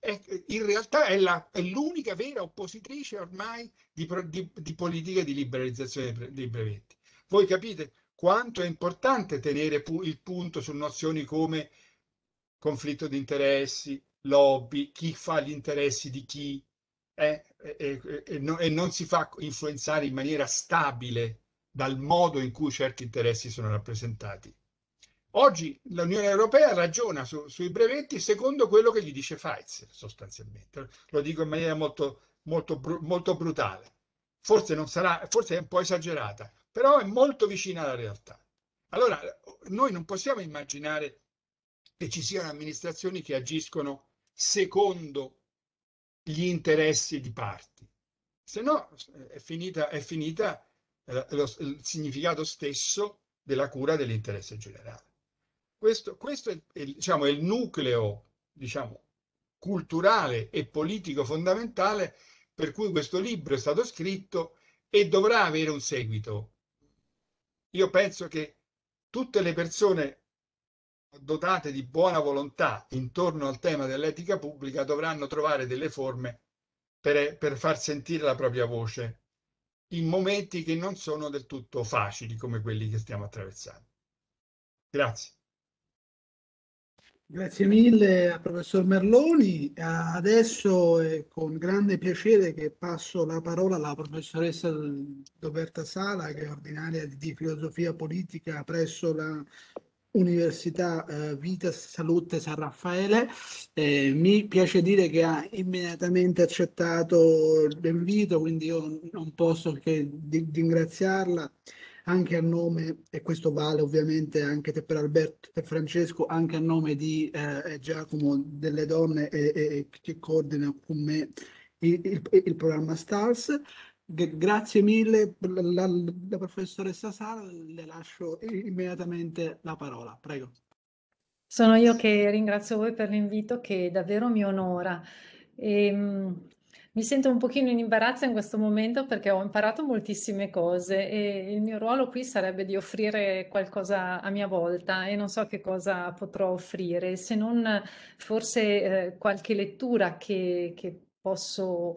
è, in realtà è, la, è, l'unica vera oppositrice ormai di, di, di politiche di liberalizzazione dei brevetti. Voi capite, quanto è importante tenere pu il punto su nozioni come conflitto di interessi, lobby, chi fa gli interessi di chi eh, eh, eh, no, e non si fa influenzare in maniera stabile dal modo in cui certi interessi sono rappresentati. Oggi l'Unione Europea ragiona su, sui brevetti secondo quello che gli dice Pfizer, sostanzialmente. Lo dico in maniera molto, molto, molto brutale. Forse, sarà, forse è un po' esagerata, però è molto vicina alla realtà. Allora, noi non possiamo immaginare che ci siano amministrazioni che agiscono secondo gli interessi di parti, se no è finita, è finita eh, lo, il significato stesso della cura dell'interesse generale. Questo, questo è, è, diciamo, è, il nucleo diciamo, culturale e politico fondamentale per cui questo libro è stato scritto e dovrà avere un seguito io penso che tutte le persone dotate di buona volontà intorno al tema dell'etica pubblica dovranno trovare delle forme per, per far sentire la propria voce in momenti che non sono del tutto facili come quelli che stiamo attraversando. Grazie. Grazie mille al professor Merloni. Adesso è con grande piacere che passo la parola alla professoressa Roberta Sala, che è ordinaria di filosofia politica presso la Università eh, Vita Salute San Raffaele. Eh, mi piace dire che ha immediatamente accettato l'invito, quindi io non posso che ringraziarla. Di- anche a nome, e questo vale ovviamente anche per Alberto e Francesco, anche a nome di eh, Giacomo delle donne e, e, che coordina con me il, il, il programma STARS. Grazie mille la, la professoressa Sara, le lascio immediatamente la parola, prego. Sono io che ringrazio voi per l'invito che davvero mi onora. E, ehm, mi sento un pochino in imbarazzo in questo momento perché ho imparato moltissime cose e il mio ruolo qui sarebbe di offrire qualcosa a mia volta e non so che cosa potrò offrire, se non forse eh, qualche lettura che, che posso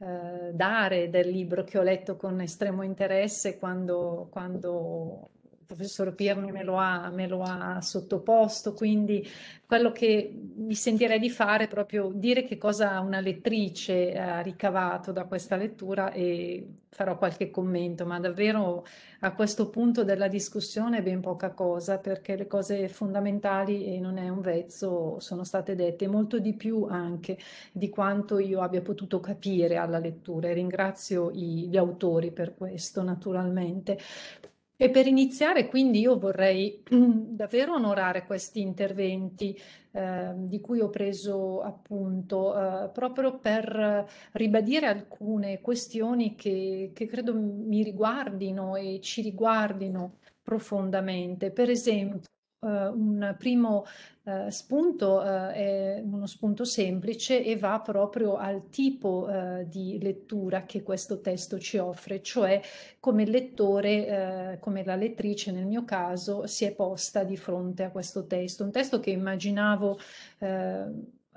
eh, dare del libro che ho letto con estremo interesse quando, quando professor Pirni me lo, ha, me lo ha sottoposto, quindi quello che mi sentirei di fare è proprio dire che cosa una lettrice ha ricavato da questa lettura e farò qualche commento, ma davvero a questo punto della discussione è ben poca cosa perché le cose fondamentali, e non è un vezzo, sono state dette molto di più anche di quanto io abbia potuto capire alla lettura e ringrazio i, gli autori per questo naturalmente. E per iniziare, quindi, io vorrei davvero onorare questi interventi eh, di cui ho preso appunto, eh, proprio per ribadire alcune questioni che, che credo mi riguardino e ci riguardino profondamente. Per esempio, eh, un primo eh, spunto eh, è uno spunto semplice e va proprio al tipo eh, di lettura che questo testo ci offre, cioè come il lettore, eh, come la lettrice nel mio caso, si è posta di fronte a questo testo, un testo che immaginavo eh,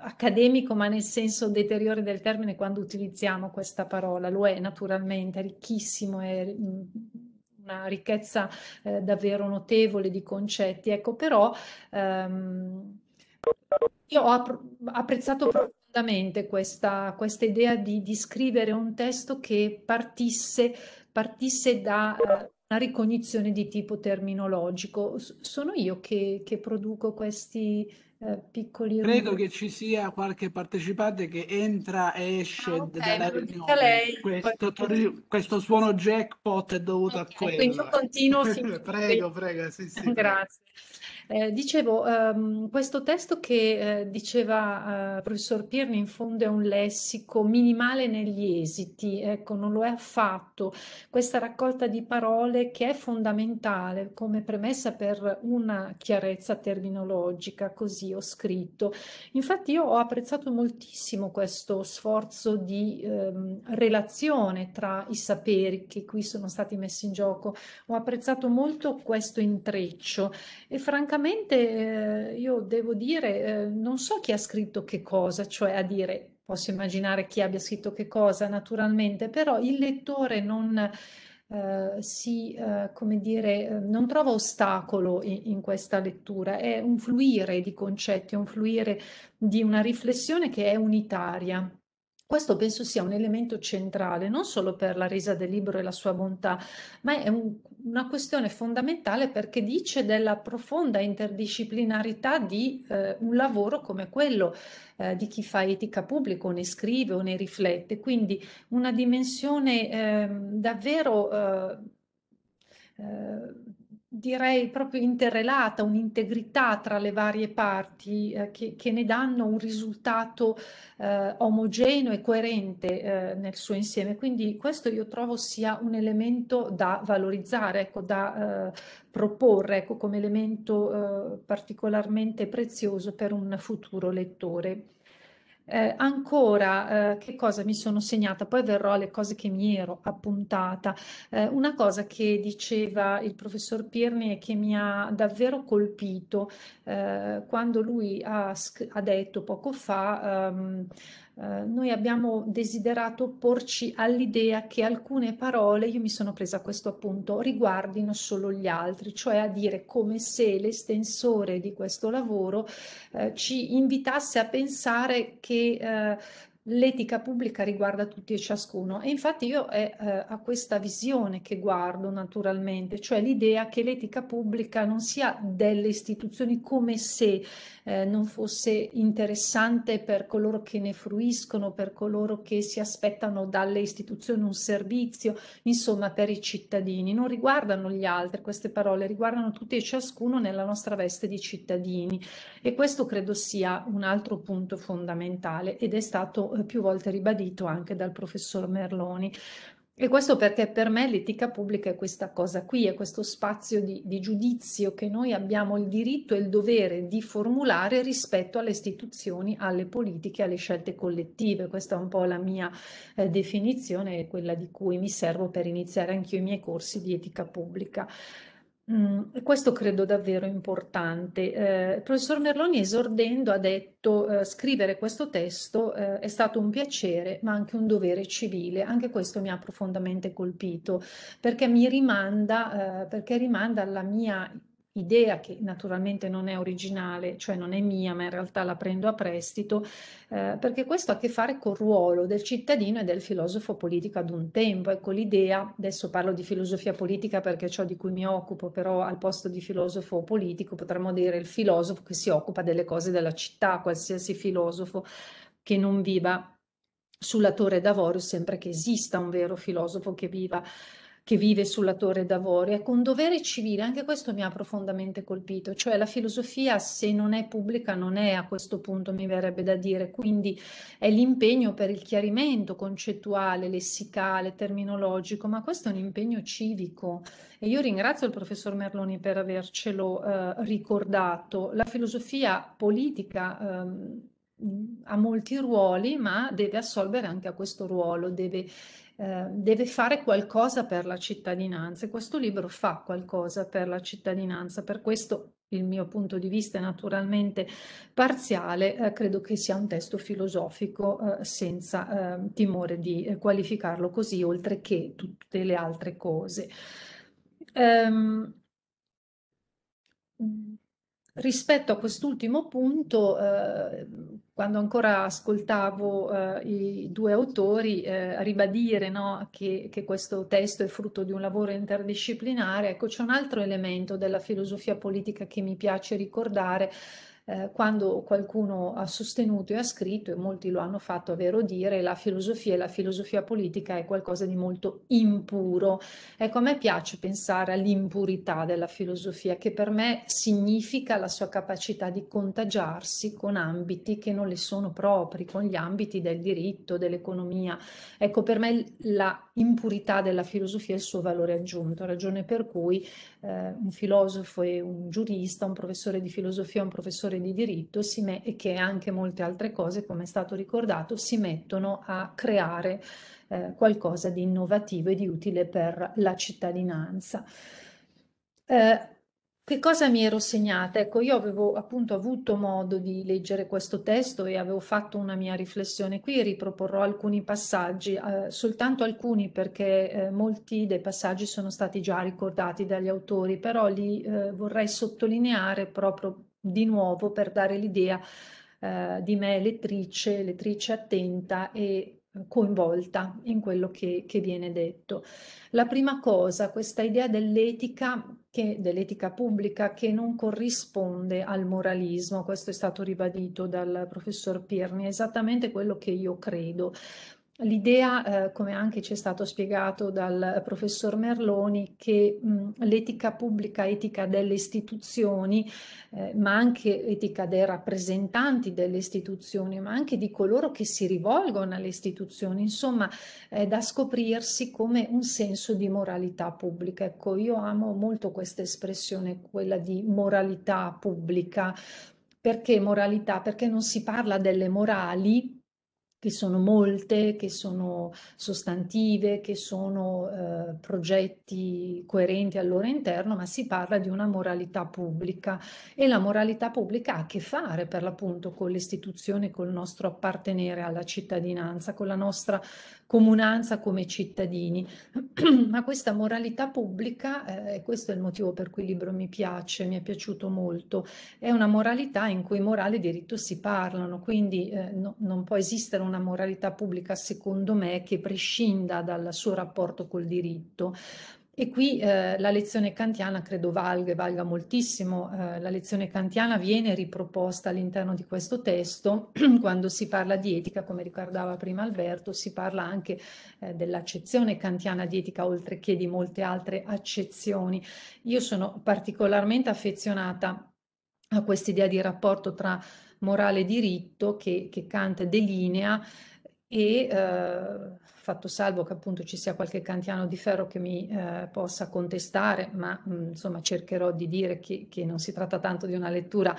accademico, ma nel senso deteriore del termine quando utilizziamo questa parola, lo è naturalmente, è ricchissimo, è una ricchezza eh, davvero notevole di concetti. Ecco, però ehm, io ho apprezzato profondamente questa, questa idea di, di, scrivere un testo che partisse, partisse da... Eh, una ricognizione di tipo terminologico. sono io che, che produco questi, eh, piccoli Credo che ci sia qualche partecipante che entra e esce ah, okay, dalla riunione. Questo, tor- questo, suono jackpot è dovuto okay, a quello. Quindi continuo. Prego, prego, sì, sì, prego. Grazie. Eh, dicevo, ehm, questo testo che eh, diceva eh, professor Pirni in fondo è un lessico minimale negli esiti, ecco, non lo è affatto. Questa raccolta di parole che è fondamentale come premessa per una chiarezza terminologica, così ho scritto. Infatti io ho apprezzato moltissimo questo sforzo di ehm, relazione tra i saperi che qui sono stati messi in gioco. Ho apprezzato molto questo intreccio e francamente francamente eh, io devo dire, eh, non so chi ha scritto che cosa, cioè a dire, posso immaginare chi abbia scritto che cosa naturalmente, però il lettore non... Uh, si, uh, come dire, eh, non trova ostacolo in, in, questa lettura, è un fluire di concetti, è un fluire di una riflessione che è unitaria. Questo penso sia un elemento centrale, non solo per la resa del libro e la sua bontà, ma è un, una questione fondamentale perché dice della profonda interdisciplinarità di eh, un lavoro come quello eh, di chi fa etica pubblica o ne scrive o ne riflette, quindi una dimensione ehm, davvero eh, eh, direi proprio interrelata, un'integrità tra le varie parti eh, che, che, ne danno un risultato eh, omogeneo e coerente eh, nel suo insieme. Quindi questo io trovo sia un elemento da valorizzare, ecco, da eh, proporre ecco, come elemento eh, particolarmente prezioso per un futuro lettore. Eh, ancora, eh, che cosa mi sono segnata? Poi verrò alle cose che mi ero appuntata. Eh, una cosa che diceva il professor Pirni e che mi ha davvero colpito eh, quando lui ha, ha, detto poco fa. Ehm, eh, noi abbiamo desiderato porci all'idea che alcune parole, io mi sono presa questo appunto, riguardino solo gli altri, cioè a dire come se l'estensore di questo lavoro eh, ci invitasse a pensare che eh, l'etica pubblica riguarda tutti e ciascuno e infatti io è eh, eh, a questa visione che guardo naturalmente, cioè l'idea che l'etica pubblica non sia delle istituzioni come se eh, non fosse interessante per coloro che ne fruiscono, per coloro che si aspettano dalle istituzioni un servizio, insomma per i cittadini, non riguardano gli altri queste parole, riguardano tutti e ciascuno nella nostra veste di cittadini e questo credo sia un altro punto fondamentale ed è stato eh, eh, più volte ribadito anche dal professor Merloni. E questo perché per me l'etica pubblica è questa cosa qui, è questo spazio di, di, giudizio che noi abbiamo il diritto e il dovere di formulare rispetto alle istituzioni, alle politiche, alle scelte collettive. Questa è un po' la mia eh, definizione, quella di cui mi servo per iniziare anch'io i miei corsi di etica pubblica. Mm, e questo credo davvero importante. Ehm, il professor Merloni esordendo ha detto, ehm: "Scrivere questo testo, ehm, è stato un piacere, ma anche un dovere civile". Anche questo mi ha profondamente colpito, perché mi rimanda ehm, perché rimanda alla mia idea che naturalmente non è originale, cioè non è mia, ma in realtà la prendo a prestito, eh, perché questo ha a che fare col ruolo del cittadino e del filosofo politico ad un tempo. Ecco l'idea, adesso parlo di filosofia politica perché è ciò di cui mi occupo, però al posto di filosofo politico potremmo dire il filosofo che si occupa delle cose della città, qualsiasi filosofo che non viva sulla Torre d'Avorio, sempre che esista un vero filosofo che viva che vive sulla Torre d'Avorio. Ecco, un dovere civile, anche questo mi ha profondamente colpito, cioè la filosofia se non è pubblica non è a questo punto, mi verrebbe da dire, quindi è l'impegno per il chiarimento concettuale, lessicale, terminologico, ma questo è un impegno civico e io ringrazio il professor Merloni per avercelo eh, ricordato. La filosofia politica... Eh, ha molti ruoli, ma deve assolvere anche a questo ruolo, deve Ehm, deve fare qualcosa per la cittadinanza e questo libro fa qualcosa per la cittadinanza, per questo il mio punto di vista è naturalmente parziale, eh, credo che sia un testo filosofico eh, senza eh, timore di eh, qualificarlo così, oltre che tutte le altre cose. Um, Rispetto a quest'ultimo punto, eh, quando ancora ascoltavo eh, i due autori eh, ribadire no, che, che, questo testo è frutto di un lavoro interdisciplinare, ecco c'è un altro elemento della filosofia politica che mi piace ricordare eh, quando qualcuno ha sostenuto e ha scritto, e molti lo hanno fatto a vero dire, la filosofia e la filosofia politica è qualcosa di molto impuro. Ecco, a me piace pensare all'impurità della filosofia, che per me significa la sua capacità di contagiarsi con ambiti che non le sono propri, con gli ambiti del diritto, dell'economia. Ecco, per me la impurità della filosofia è il suo valore aggiunto, ragione per cui eh, un filosofo e un giurista, un professore di filosofia, un professore e di diritto me- e che anche molte altre cose, come è stato ricordato, si mettono a creare eh, qualcosa di innovativo e di utile per la cittadinanza. Eh, che cosa mi ero segnata? Ecco, io avevo appunto avuto modo di leggere questo testo e avevo fatto una mia riflessione. Qui riproporrò alcuni passaggi, eh, soltanto alcuni perché eh, molti dei passaggi sono stati già ricordati dagli autori, però li eh, vorrei sottolineare proprio di nuovo per dare l'idea eh, di me lettrice, lettrice attenta e eh, coinvolta in quello che, che, viene detto. La prima cosa, questa idea dell'etica, dell'etica pubblica che non corrisponde al moralismo, questo è stato ribadito dal professor Pirni, è esattamente quello che io credo. L'idea, eh, come anche ci è stato spiegato dal eh, professor Merloni, che l'etica pubblica, etica delle istituzioni, eh, ma anche etica dei rappresentanti delle istituzioni, ma anche di coloro che si rivolgono alle istituzioni, insomma, è da scoprirsi come un senso di moralità pubblica. Ecco, io amo molto questa espressione, quella di moralità pubblica. Perché moralità? Perché non si parla delle morali, che sono molte, che sono sostantive, che sono eh, progetti coerenti al loro interno, ma si parla di una moralità pubblica e la moralità pubblica ha a che fare per l'appunto con l'istituzione, col nostro appartenere alla cittadinanza, con la nostra comunanza come cittadini. Ma questa moralità pubblica, eh, questo è il motivo per cui il libro mi piace, mi è piaciuto molto, è una moralità in cui morale e diritto si parlano, quindi eh, no, non può esistere una moralità pubblica, secondo me, che prescinda dal suo rapporto col diritto. E qui eh, la lezione kantiana credo valga, valga moltissimo. Eh, la lezione kantiana viene riproposta all'interno di questo testo quando si parla di etica, come ricordava prima Alberto, si parla anche eh, dell'accezione kantiana di etica, oltre che di molte altre accezioni. Io sono particolarmente affezionata a quest'idea di rapporto tra morale e diritto che, che Kant delinea e eh, fatto salvo che appunto ci sia qualche cantiano di ferro che mi eh, possa contestare, ma mh, mm, insomma cercherò di dire che, che, non si tratta tanto di una lettura,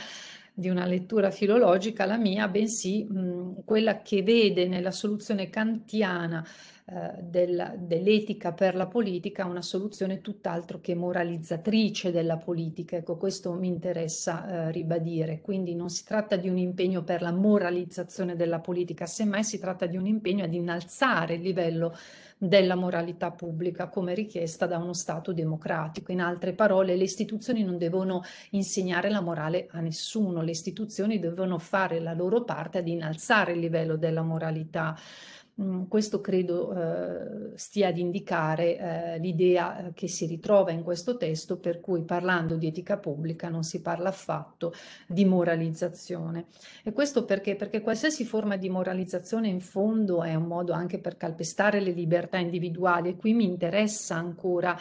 di una lettura filologica, la mia, bensì mh, mm, quella che vede nella soluzione kantiana eh, del, dell'etica per la politica una soluzione tutt'altro che moralizzatrice della politica. Ecco, questo mi interessa eh, ribadire. Quindi non si tratta di un impegno per la moralizzazione della politica, semmai si tratta di un impegno ad innalzare il livello della moralità pubblica come richiesta da uno Stato democratico. In altre parole, le istituzioni non devono insegnare la morale a nessuno, le istituzioni devono fare la loro parte ad innalzare il livello della moralità Mm, questo credo eh, stia ad indicare eh, l'idea eh, che si ritrova in questo testo, per cui parlando di etica pubblica non si parla affatto di moralizzazione. E questo perché? Perché qualsiasi forma di moralizzazione in fondo è un modo anche per calpestare le libertà individuali e qui mi interessa ancora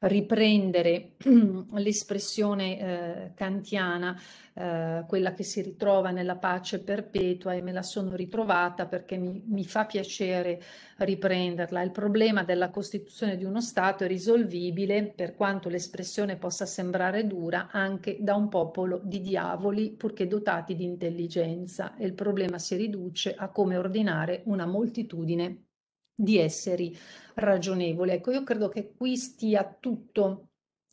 riprendere l'espressione eh, kantiana, eh, quella che si ritrova nella pace perpetua e me la sono ritrovata perché mi, mi fa piacere riprenderla. Il problema della costituzione di uno Stato è risolvibile, per quanto l'espressione possa sembrare dura, anche da un popolo di diavoli purché dotati di intelligenza e il problema si riduce a come ordinare una moltitudine di esseri ragionevoli. Ecco, io credo che qui stia tutto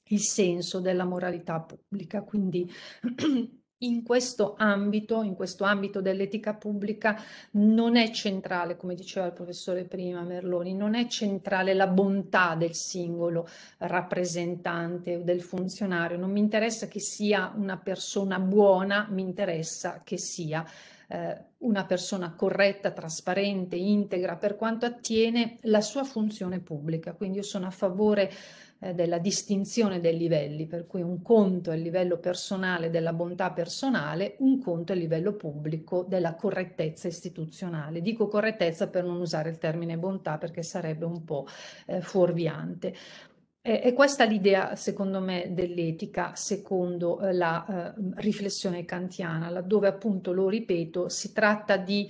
il senso della moralità pubblica, quindi in questo ambito, in questo ambito dell'etica pubblica, non è centrale, come diceva il professore prima Merloni, non è centrale la bontà del singolo rappresentante o del funzionario. Non mi interessa che sia una persona buona, mi interessa che sia eh, una persona corretta, trasparente, integra per quanto attiene la sua funzione pubblica. Quindi io sono a favore eh, della distinzione dei livelli, per cui un conto è il livello personale della bontà personale, un conto è il livello pubblico della correttezza istituzionale. Dico correttezza per non usare il termine bontà perché sarebbe un po' eh, fuorviante. È questa l'idea, secondo me, dell'etica, secondo eh, la eh, riflessione kantiana, laddove appunto, lo ripeto, si tratta di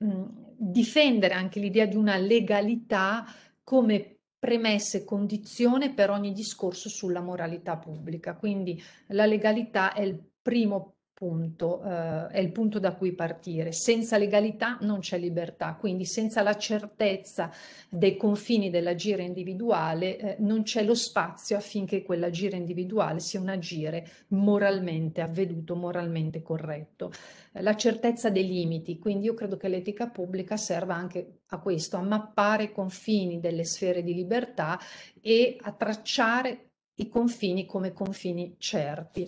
mh, difendere anche l'idea di una legalità come premessa e condizione per ogni discorso sulla moralità pubblica. Quindi la legalità è il primo punto, eh, è il punto da cui partire. Senza legalità non c'è libertà, quindi senza la certezza dei confini dell'agire individuale eh, non c'è lo spazio affinché quell'agire individuale sia un agire moralmente avveduto, moralmente corretto. Eh, la certezza dei limiti, quindi io credo che l'etica pubblica serva anche a questo, a mappare i confini delle sfere di libertà e a tracciare i confini come confini certi.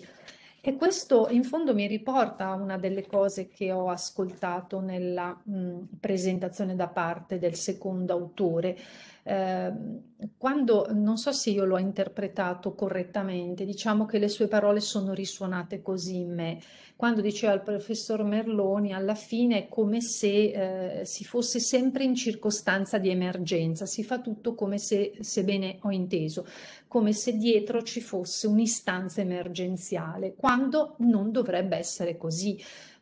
E questo in fondo mi riporta a una delle cose che ho ascoltato nella mh, presentazione da parte del secondo autore. Ehm, quando, non so se io l'ho interpretato correttamente, diciamo che le sue parole sono risuonate così in me. Quando diceva il professor Merloni, alla fine è come se eh, si fosse sempre in circostanza di emergenza, si fa tutto come se, sebbene ho inteso, come se dietro ci fosse un'istanza emergenziale, quando non dovrebbe essere così.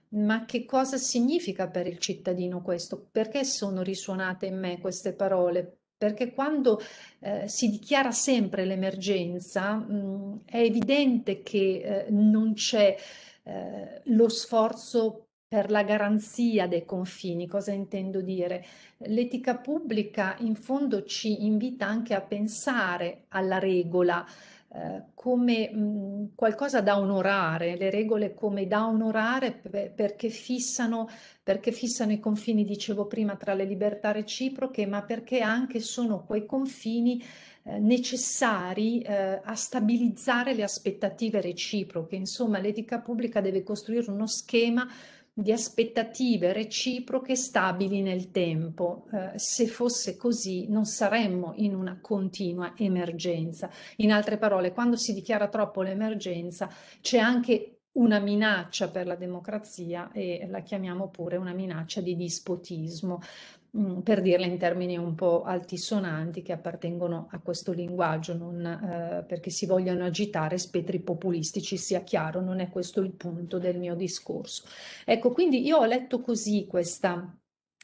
Ma che cosa significa per il cittadino questo? Perché sono risuonate in me queste parole? perché quando eh, si dichiara sempre l'emergenza mh, mm, è evidente che eh, non c'è eh, lo sforzo per la garanzia dei confini. Cosa intendo dire? L'etica pubblica in fondo ci invita anche a pensare alla regola eh, come mh, qualcosa da onorare, le regole come da onorare perché, fissano, perché fissano i confini, dicevo prima, tra le libertà reciproche, ma perché anche sono quei confini eh, necessari eh, a stabilizzare le aspettative reciproche. Insomma, l'etica pubblica deve costruire uno schema di aspettative reciproche stabili nel tempo. Eh, se fosse così non saremmo in una continua emergenza. In altre parole, quando si dichiara troppo l'emergenza c'è anche una minaccia per la democrazia e la chiamiamo pure una minaccia di dispotismo. Mm, per dirla in termini un po' altisonanti che appartengono a questo linguaggio, non eh, perché si vogliano agitare spettri populistici, sia chiaro, non è questo il punto del mio discorso. Ecco, quindi io ho letto così questa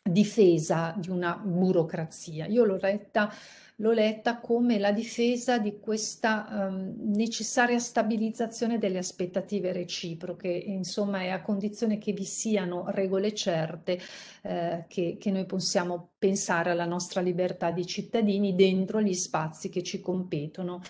difesa di una burocrazia. Io l'ho letta l'ho letta come la difesa di questa um, necessaria stabilizzazione delle aspettative reciproche, insomma è a condizione che vi siano regole certe eh, che, che noi possiamo pensare alla nostra libertà di cittadini dentro gli spazi che ci competono.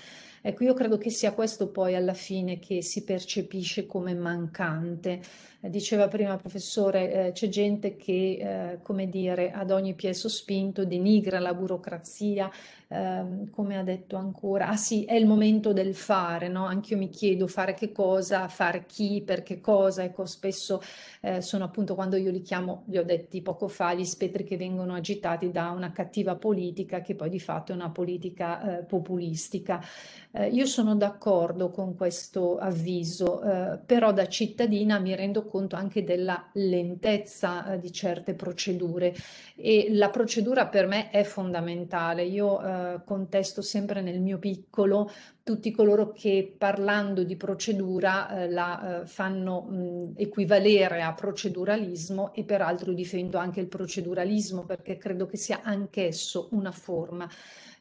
Ecco, io credo che sia questo poi alla fine che si percepisce come mancante diceva prima il professore, eh, c'è gente che, eh, come dire, ad ogni piè sospinto denigra la burocrazia, eh, come ha detto ancora, ah sì, è il momento del fare, no? Anch'io mi chiedo fare che cosa, fare chi, per che cosa, ecco, spesso eh, sono appunto quando io li chiamo, li ho detti poco fa, gli spettri che vengono agitati da una cattiva politica che poi di fatto è una politica eh, populistica. Eh, io sono d'accordo con questo avviso, però da cittadina mi rendo conto conto anche della lentezza eh, di certe procedure e la procedura per me è fondamentale. Io eh, contesto sempre nel mio piccolo tutti coloro che parlando di procedura eh, la eh, fanno mh, equivalere a proceduralismo e peraltro difendo anche il proceduralismo perché credo che sia anch'esso una forma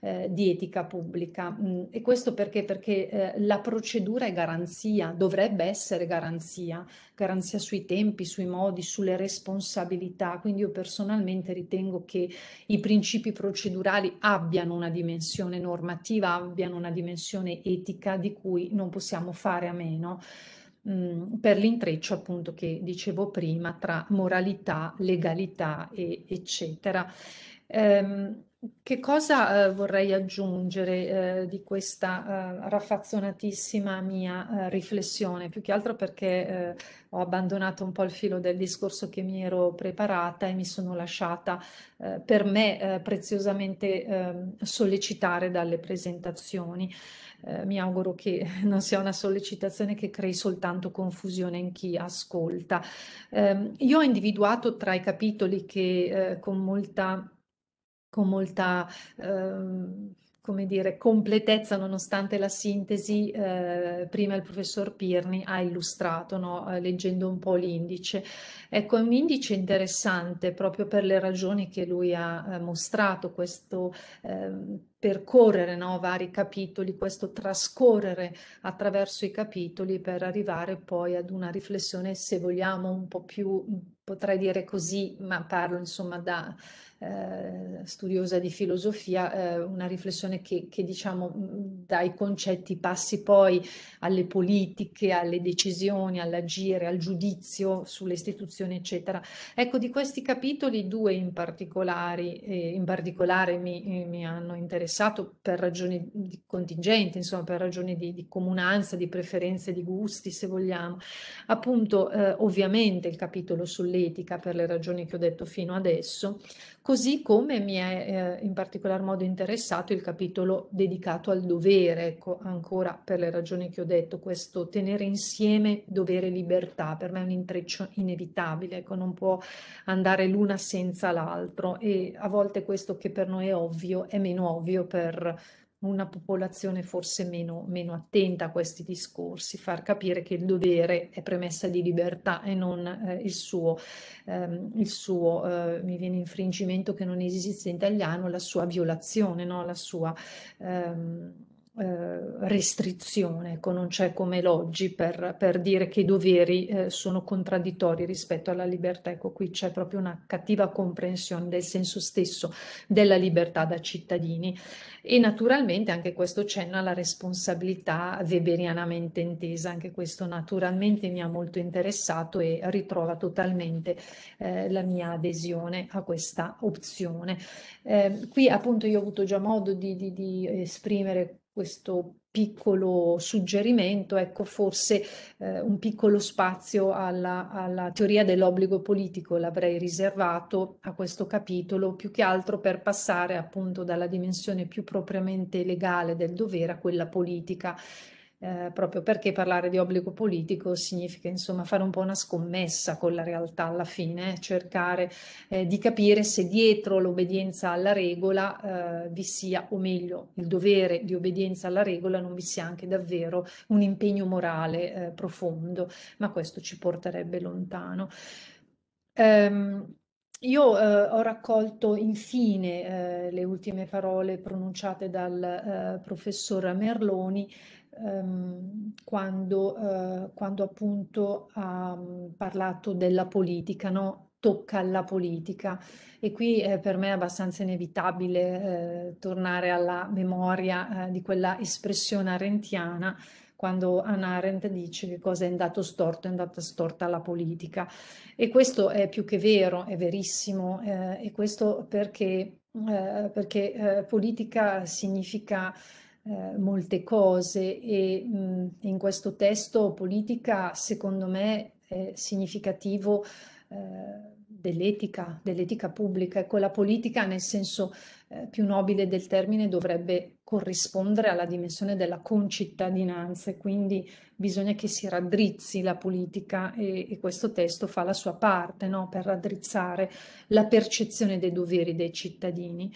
eh, di etica pubblica. Mm, e questo perché? Perché eh, la procedura è garanzia, dovrebbe essere garanzia, garanzia sui tempi, sui modi, sulle responsabilità. Quindi io personalmente ritengo che i principi procedurali abbiano una dimensione normativa, abbiano una dimensione etica di cui non possiamo fare a meno mm, per l'intreccio appunto che dicevo prima tra moralità, legalità e eccetera. Ehm, che cosa eh, vorrei aggiungere eh, di questa eh, raffazzonatissima mia eh, riflessione? Più che altro perché eh, ho abbandonato un po' il filo del discorso che mi ero preparata e mi sono lasciata eh, per me preziosamente ehm, sollecitare dalle presentazioni. mi auguro che non sia una sollecitazione che crei soltanto confusione in chi ascolta. Ehm, io ho individuato tra i capitoli che con molta con molta, ehm, come dire, completezza, nonostante la sintesi, eh, prima il professor Pirni ha illustrato, no? Eh, leggendo un po' l'indice. Ecco, è un indice interessante proprio per le ragioni che lui ha eh, mostrato, questo ehm, percorrere no? vari capitoli, questo trascorrere attraverso i capitoli per arrivare poi ad una riflessione, se vogliamo, un po' più, potrei dire così, ma parlo insomma da eh, studiosa di filosofia, eh, una riflessione che, che, diciamo mm, dai concetti passi poi alle politiche, alle decisioni, all'agire, al giudizio sulle istituzioni, eccetera. Ecco, di questi capitoli due in, eh, in particolare mi, eh, mi, hanno interessato per ragioni di contingente, insomma per ragioni di, di comunanza, di preferenze, di gusti, se vogliamo. Appunto, eh, ovviamente il capitolo sull'etica per le ragioni che ho detto fino adesso, così come mi è eh, in particolar modo interessato il capitolo dedicato al dovere, ecco, ancora per le ragioni che ho detto, questo tenere insieme dovere e libertà, per me è un intreccio inevitabile, ecco, non può andare l'una senza l'altro e a volte questo che per noi è ovvio è meno ovvio per una popolazione forse meno, meno, attenta a questi discorsi, far capire che il dovere è premessa di libertà e non eh, il suo, ehm, il suo eh, mi viene infringimento che non esiste in italiano, la sua violazione, no? la sua... Ehm, eh, restrizione, ecco, non c'è come l'oggi per, per dire che i doveri eh, sono contraddittori rispetto alla libertà, ecco qui c'è proprio una cattiva comprensione del senso stesso della libertà da cittadini e naturalmente anche questo cenno alla responsabilità weberianamente intesa, anche questo naturalmente mi ha molto interessato e ritrova totalmente eh, la mia adesione a questa opzione. Eh, qui appunto io ho avuto già modo di, di, di esprimere questo piccolo suggerimento, ecco forse eh, un piccolo spazio alla, alla teoria dell'obbligo politico l'avrei riservato a questo capitolo, più che altro per passare appunto dalla dimensione più propriamente legale del dovere a quella politica eh, proprio perché parlare di obbligo politico significa insomma fare un po' una scommessa con la realtà alla fine, eh, cercare eh, di capire se dietro l'obbedienza alla regola eh, vi sia o meglio il dovere di obbedienza alla regola non vi sia anche davvero un impegno morale eh, profondo, ma questo ci porterebbe lontano. Um, io eh, ho raccolto infine eh, le ultime parole pronunciate dal eh, professor Merloni ehm, quando, eh, quando, appunto ha mm, parlato della politica, no? tocca alla politica e qui eh, per me è abbastanza inevitabile eh, tornare alla memoria eh, di quella espressione arentiana quando Anna Arendt dice che cosa è andato storto, è andata storta la politica. E questo è più che vero, è verissimo, eh, e questo perché, eh, perché politica significa eh, molte cose e mh, in questo testo politica secondo me è significativo eh, dell'etica, dell'etica pubblica. Ecco, la politica nel senso eh, più nobile del termine dovrebbe corrispondere alla dimensione della concittadinanza e quindi bisogna che si raddrizzi la politica e, e questo testo fa la sua parte no? per raddrizzare la percezione dei doveri dei cittadini.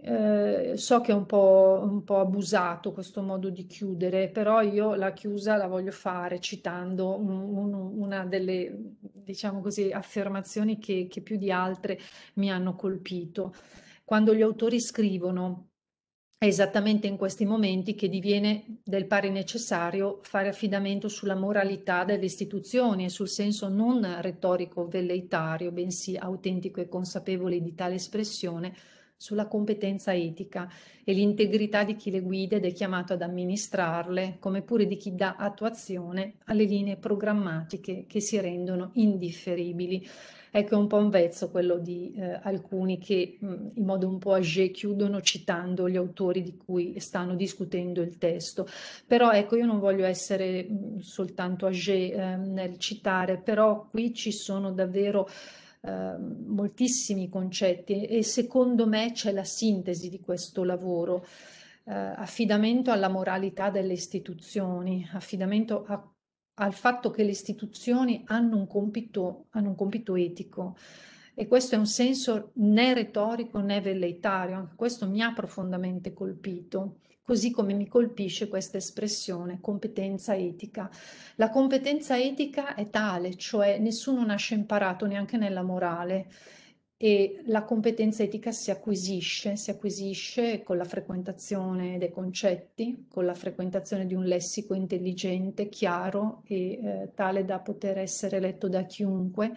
Eh, so che è un po', un po' abusato questo modo di chiudere, però io la chiusa la voglio fare citando un- un- una delle, diciamo così, affermazioni che, che più di altre mi hanno colpito. Quando gli autori scrivono, è esattamente in questi momenti che diviene del pari necessario fare affidamento sulla moralità delle istituzioni e sul senso non retorico velleitario, bensì autentico e consapevole di tale espressione sulla competenza etica e l'integrità di chi le guida ed è chiamato ad amministrarle, come pure di chi dà attuazione alle linee programmatiche che si rendono indifferibili. Ecco, è un po' un vezzo quello di eh, alcuni che mh, mm, in modo un po' agé chiudono citando gli autori di cui stanno discutendo il testo. Però ecco, io non voglio essere mh, mm, soltanto agé eh, nel citare, però qui ci sono davvero eh, moltissimi concetti e secondo me c'è la sintesi di questo lavoro. Eh, affidamento alla moralità delle istituzioni, affidamento a, al fatto che le istituzioni hanno un compito, hanno un compito etico e questo è un senso né retorico né velleitario, anche questo mi ha profondamente colpito così come mi colpisce questa espressione, competenza etica. La competenza etica è tale, cioè nessuno nasce imparato neanche nella morale e la competenza etica si acquisisce, si acquisisce con la frequentazione dei concetti, con la frequentazione di un lessico intelligente, chiaro e eh, tale da poter essere letto da chiunque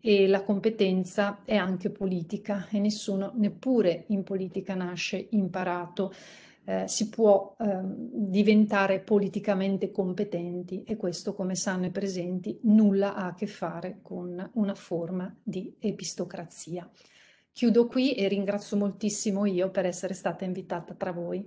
e la competenza è anche politica e nessuno neppure in politica nasce imparato eh, si può eh, diventare politicamente competenti e questo, come sanno i presenti, nulla ha a che fare con una forma di epistocrazia. Chiudo qui e ringrazio moltissimo io per essere stata invitata tra voi.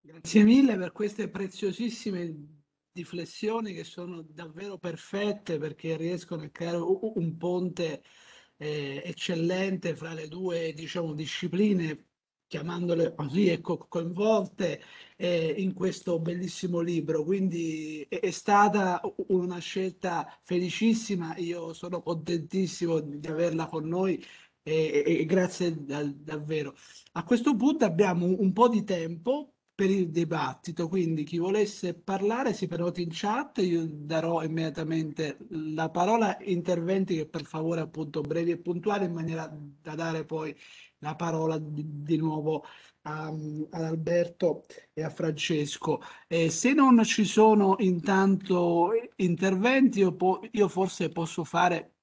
Grazie mille per queste preziosissime riflessioni che sono davvero perfette perché riescono a creare un ponte eh, eccellente fra le due diciamo, discipline chiamandole così, ecco, coinvolte eh, in questo bellissimo libro. Quindi è stata una scelta felicissima, io sono contentissimo di averla con noi e, e, e grazie da, davvero. A questo punto abbiamo un po' di tempo per il dibattito, quindi chi volesse parlare si prenoti in chat, io darò immediatamente la parola, interventi che per favore appunto brevi e puntuali in maniera da dare poi la parola di, di nuovo a, ad Alberto e a Francesco. Eh, se non ci sono intanto interventi, io, po io forse posso fare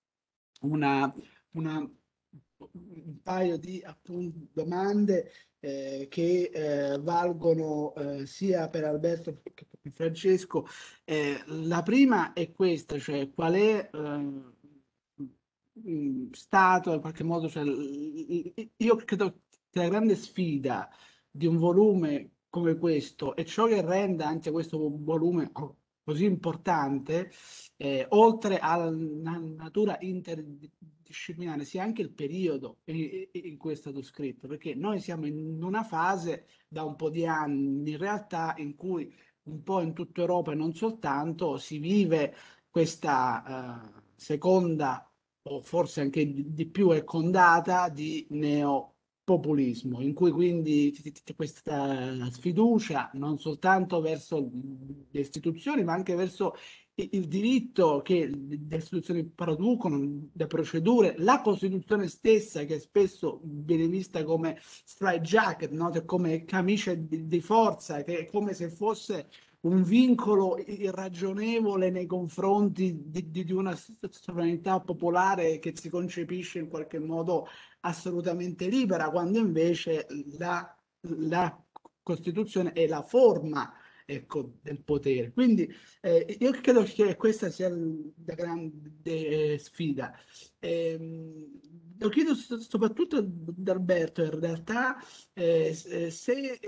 una, una, un paio di appunto, domande eh, che eh, valgono eh, sia per Alberto che per Francesco. Eh, la prima è questa, cioè qual è eh, Mm, stato in qualche modo, cioè, io credo che la grande sfida di un volume come questo e ciò che renda anche questo volume così importante, eh, oltre alla natura interdisciplinare, sia anche il periodo in, in cui è stato scritto, perché noi siamo in una fase da un po' di anni in realtà in cui un po' in tutta Europa e non soltanto si vive questa eh, seconda o forse anche di più è condata di neopopulismo, in cui quindi c'è questa sfiducia non soltanto verso le istituzioni, ma anche verso il diritto che le istituzioni producono, le procedure, la Costituzione stessa che spesso viene vista come strike jacket, no? Cioè come camicia di, forza, che è come se fosse un vincolo irragionevole nei confronti di, di, di, una sovranità popolare che si concepisce in qualche modo assolutamente libera, quando invece la, la Costituzione è la forma ecco, del potere. Quindi eh, io credo che questa sia la grande eh, sfida. Eh, lo chiedo soprattutto ad Alberto, in realtà, eh, eh, se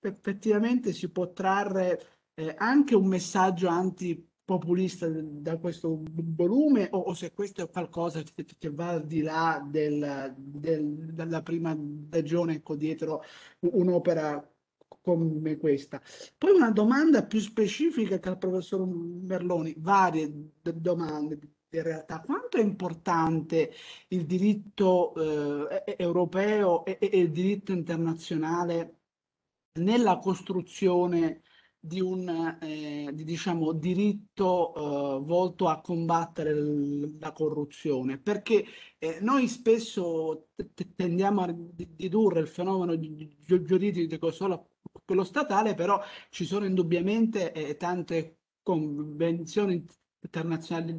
effettivamente si può trarre eh, anche un messaggio antipopulista da questo volume o, o se questo è qualcosa che, che va al di là del, del, della prima stagione, ecco dietro un'opera come questa. Poi una domanda più specifica che al professor Merloni, varie domande in realtà, quanto è importante il diritto eh, europeo e, e, il diritto internazionale nella costruzione di un eh, di, diciamo, diritto eh, volto a combattere la corruzione, perché eh, noi spesso tendiamo a ridurre il fenomeno gi- giuridico solo a quello statale, però ci sono indubbiamente eh, tante convenzioni internazionali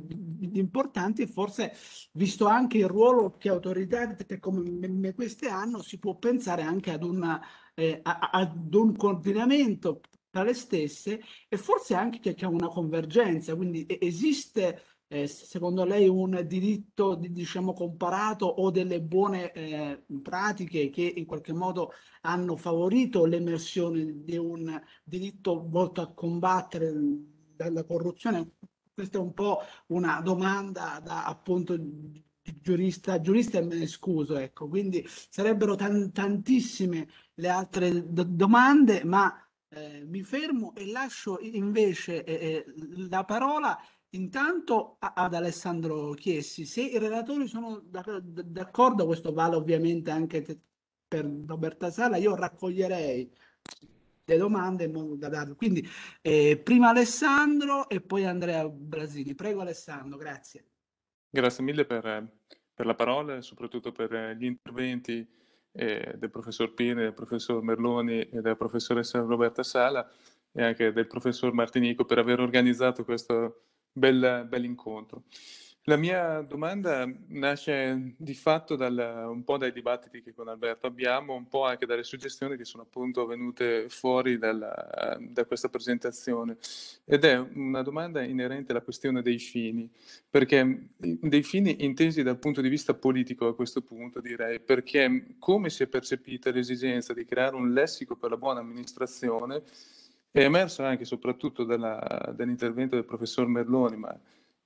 importanti e forse visto anche il ruolo che autorità come queste hanno si può pensare anche ad, una, eh, ad un coordinamento tra le stesse e forse anche che c'è una convergenza, quindi esiste eh, secondo lei un diritto diciamo comparato o delle buone eh, pratiche che in qualche modo hanno favorito l'emersione di un diritto volto a combattere la corruzione? Questa è un po' una domanda da appunto giurista, giurista e me ne scuso, ecco, quindi sarebbero tan, tantissime le altre domande, ma eh, mi fermo e lascio invece eh, eh, la parola intanto ad Alessandro Chiesi. Se i relatori sono d'accordo, questo vale ovviamente anche per Roberta Sala, io raccoglierei le domande in modo da darle. Quindi eh, prima Alessandro e poi Andrea Brasini. Prego Alessandro, grazie. Grazie mille per, per la parola e soprattutto per eh, gli interventi eh, del professor Pini, del professor Merloni e della professoressa Roberta Sala e anche del professor Martinico per aver organizzato questo bel, bel incontro. La mia domanda nasce di fatto dal, un po' dai dibattiti che con Alberto abbiamo, un po' anche dalle suggestioni che sono appunto venute fuori dalla, da questa presentazione. Ed è una domanda inerente alla questione dei fini, perché dei fini intesi dal punto di vista politico a questo punto direi, perché come si è percepita l'esigenza di creare un lessico per la buona amministrazione è emersa anche e soprattutto dalla, dall'intervento del professor Merloni, ma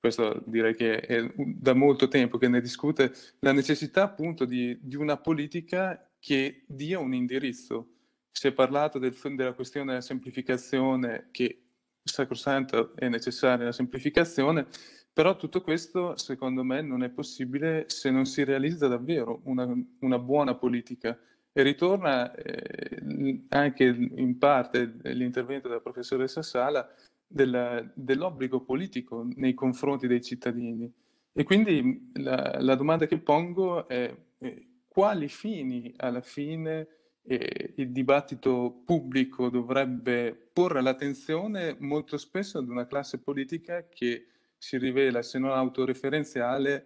questo direi che è da molto tempo che ne discute, la necessità appunto di, di una politica che dia un indirizzo. Si è parlato del, della questione della semplificazione, che sacrosanto è necessaria la semplificazione, però tutto questo secondo me non è possibile se non si realizza davvero una, una buona politica. E ritorna eh, anche in parte l'intervento della professoressa Sala del, dell'obbligo politico nei confronti dei cittadini. E quindi la, la domanda che pongo è eh, quali fini alla fine eh, il dibattito pubblico dovrebbe porre l'attenzione molto spesso ad una classe politica che si rivela, se non autoreferenziale,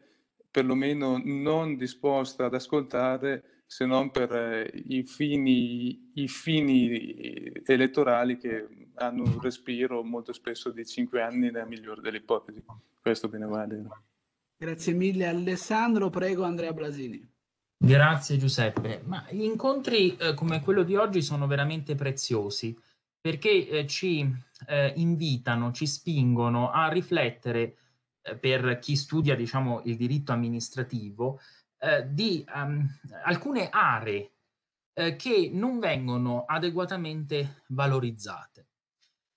perlomeno non disposta ad ascoltare se non per eh, i fini, i fini, elettorali che hanno un respiro molto spesso di cinque anni nella migliore delle ipotesi. Questo bene vale. Grazie mille Alessandro, prego Andrea Blasini. Grazie Giuseppe, ma gli incontri eh, come quello di oggi sono veramente preziosi perché eh, ci eh, invitano, ci spingono a riflettere eh, per chi studia diciamo, il diritto amministrativo eh, di um, alcune aree eh, che non vengono adeguatamente valorizzate.